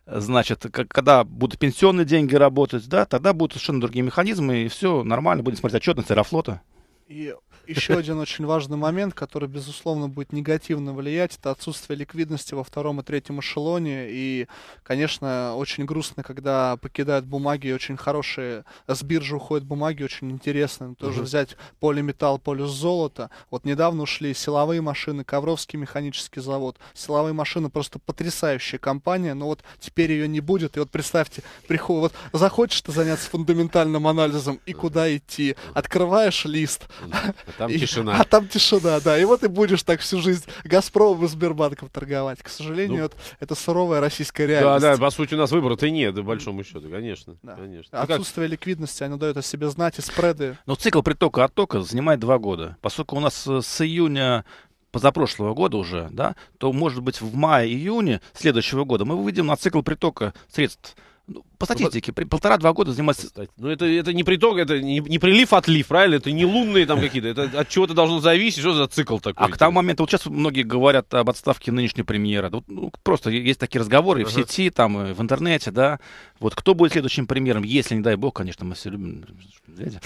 значит, когда будут пенсионные деньги работать, да, тогда будут совершенно другие механизмы, и все нормально, будем смотреть отчетность Аэрофлота. И еще один очень важный момент, который, безусловно, будет негативно влиять, это отсутствие ликвидности во втором и третьем эшелоне. И, конечно, очень грустно, когда покидают бумаги очень хорошие, с биржи уходят бумаги очень интересные. Тоже угу. взять полиметалл, полюс золота. Вот недавно ушли силовые машины, Ковровский механический завод. Силовые машины просто потрясающая компания, но вот теперь ее не будет. И вот представьте, приход... вот захочешь ты заняться фундаментальным анализом и куда идти, открываешь лист, а там тишина. А там тишина, да. И вот ты будешь так всю жизнь Газпромом и Сбербанком торговать. К сожалению, ну, вот это суровая российская реальность. Да, да, по сути, у нас выбора-то нет, по большому счету, конечно. Да. конечно. Ну Отсутствие как... ликвидности, оно дает о себе знать, и спреды. Но цикл притока оттока занимает два года. Поскольку у нас э, с июня позапрошлого года уже, да, то, может быть, в мае-июне следующего года мы выйдем на цикл притока средств ну, по статистике, при полтора-два года заниматься... Ну, это, это не приток, это не, не прилив-отлив, а правильно? Это не лунные там какие-то, это от чего-то должно зависеть, что за цикл такой. А к тому моменту, вот сейчас многие говорят об отставке нынешнего премьера. Вот, ну, просто есть такие разговоры uh-huh. в сети, там, и э, в интернете, да. Вот кто будет следующим премьером, если, не дай бог, конечно, мы все любим... [LAUGHS]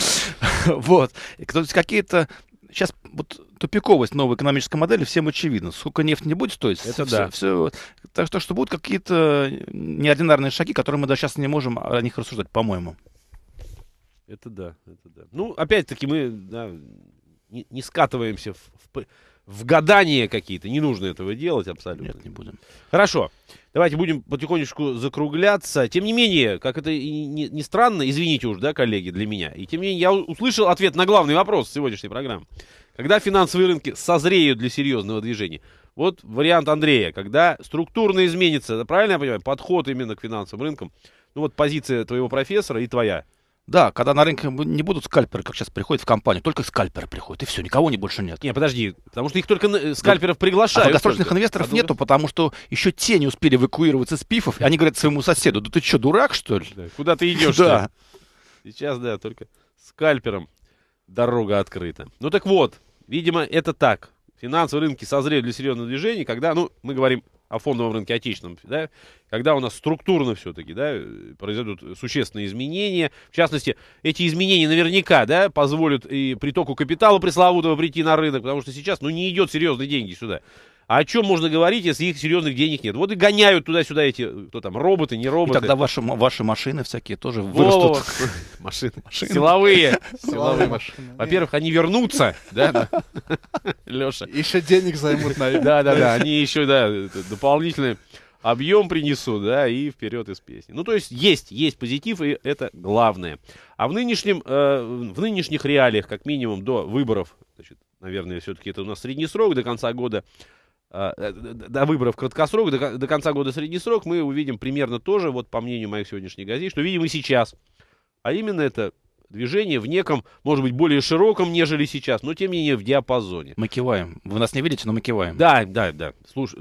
Вот. Какие-то... Сейчас вот тупиковость новой экономической модели всем очевидна. Сколько нефть не будет стоить, это все, да. Все, так что, что будут какие-то э, неординарные шаги, которые мы даже сейчас не можем о них рассуждать, по-моему. Это да, это да. Ну, опять-таки, мы да, не, не скатываемся в, в, в гадания какие-то. Не нужно этого делать абсолютно. Нет, не будем. Хорошо. Давайте будем потихонечку закругляться. Тем не менее, как это и не, не странно, извините уж, да, коллеги, для меня. И тем не менее, я услышал ответ на главный вопрос сегодняшней программы. Когда финансовые рынки созреют для серьезного движения? Вот вариант Андрея, когда структурно изменится, правильно я понимаю, подход именно к финансовым рынкам? Ну вот позиция твоего профессора и твоя. Да, когда на рынке не будут скальперы, как сейчас приходят в компанию, только скальперы приходят, и все, никого не больше нет. Не, подожди, потому что их только э, скальперов да. приглашают. А долгосрочных инвесторов а нету, потому что еще те не успели эвакуироваться с пифов, и они говорят своему соседу, да ты что, дурак, что ли? Да, куда ты идешь? Да. Сейчас, да, только скальперам дорога открыта. Ну так вот, видимо, это так. Финансовые рынки созрели для серьезного движения, когда, ну, мы говорим о фондовом рынке отечественном, да, когда у нас структурно все-таки да, произойдут существенные изменения. В частности, эти изменения наверняка да, позволят и притоку капитала пресловутого прийти на рынок, потому что сейчас ну, не идет серьезные деньги сюда. А о чем можно говорить, если их серьезных денег нет? Вот и гоняют туда-сюда эти, кто там, роботы, не роботы. И тогда ваши, ваши машины всякие тоже вырастут. [LAUGHS] Машины. машины. Силовые. Силовые машины. Во-первых, они вернутся, да, [LAUGHS] Леша. Еще денег займут, наверное. Да, да, да. Они еще, да, дополнительные объем принесу, да, и вперед из песни. Ну, то есть есть, есть позитив, и это главное. А в, нынешнем, э, в нынешних реалиях, как минимум, до выборов, значит, наверное, все-таки это у нас средний срок, до конца года а, э, до выборов краткосрок, до, до конца года среднесрок, мы увидим примерно то же, вот по мнению моих сегодняшних газет, что видим и сейчас. А именно это движение в неком, может быть, более широком, нежели сейчас, но тем не менее в диапазоне. Мы киваем. Вы нас не видите, но мы киваем. Да, да, да. Слуш...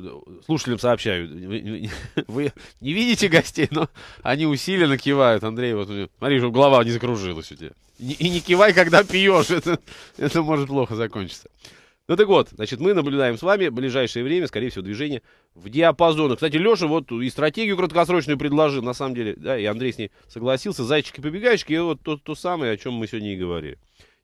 Слушателям сообщаю. [LAUGHS] Вы не видите гостей, но они усиленно кивают. Андрей, вот смотри, чтобы голова не закружилась у тебя. И не кивай, когда пьешь. [LAUGHS] Это, это может плохо закончиться. Ну так вот, значит, мы наблюдаем с вами ближайшее время, скорее всего, движение в диапазону. Кстати, Леша вот и стратегию краткосрочную предложил, на самом деле, да, и Андрей с ней согласился. Зайчики-побегайчики, вот то, то самое, о чем мы сегодня и говорили.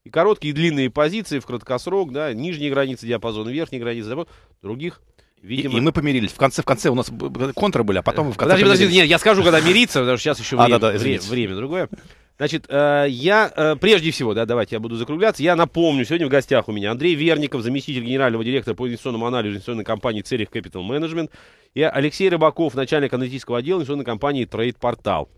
И короткие, и длинные позиции в краткосрок, да, нижние границы диапазона, верхние границы диапазона, других Видимо... И, и мы помирились. В конце, в конце у нас контры были, а потом мы в конце Подожди, подожди, нет, я скажу, когда мириться, потому что сейчас еще а, да, да, время другое. Значит, э, я, э, прежде всего, да, давайте я буду закругляться. Я напомню, сегодня в гостях у меня Андрей Верников, заместитель генерального директора по инвестиционному анализу инвестиционной компании Церих Capital Management, и Алексей Рыбаков, начальник аналитического отдела инвестиционной компании Trade Portal.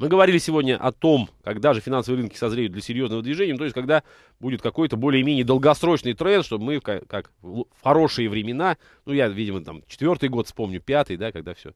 Мы говорили сегодня о том, когда же финансовые рынки созреют для серьезного движения, то есть когда будет какой-то более-менее долгосрочный тренд, чтобы мы, как в хорошие времена, ну я, видимо, там четвертый год вспомню, пятый, да, когда все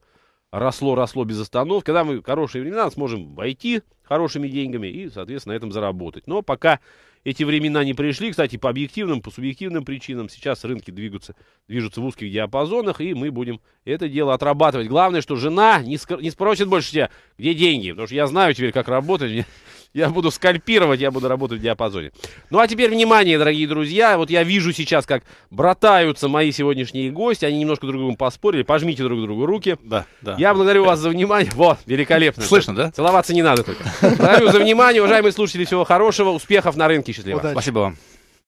росло, росло без остановки. Когда мы хорошие времена сможем войти хорошими деньгами и, соответственно, на этом заработать. Но пока эти времена не пришли, кстати, по объективным, по субъективным причинам, сейчас рынки двигаются, движутся в узких диапазонах, и мы будем это дело отрабатывать. Главное, что жена не, ск- не спросит больше тебя, где деньги, потому что я знаю теперь, как работать, я буду скальпировать, я буду работать в диапазоне. Ну а теперь внимание, дорогие друзья. Вот я вижу сейчас, как братаются мои сегодняшние гости. Они немножко друг другу поспорили. Пожмите друг другу руки. Да, да. Я благодарю вас за внимание. Вот, великолепно. Слышно, да? Целоваться не надо только. Благодарю за внимание, уважаемые слушатели. Всего хорошего, успехов на рынке. Счастливо. Удачи. Спасибо вам.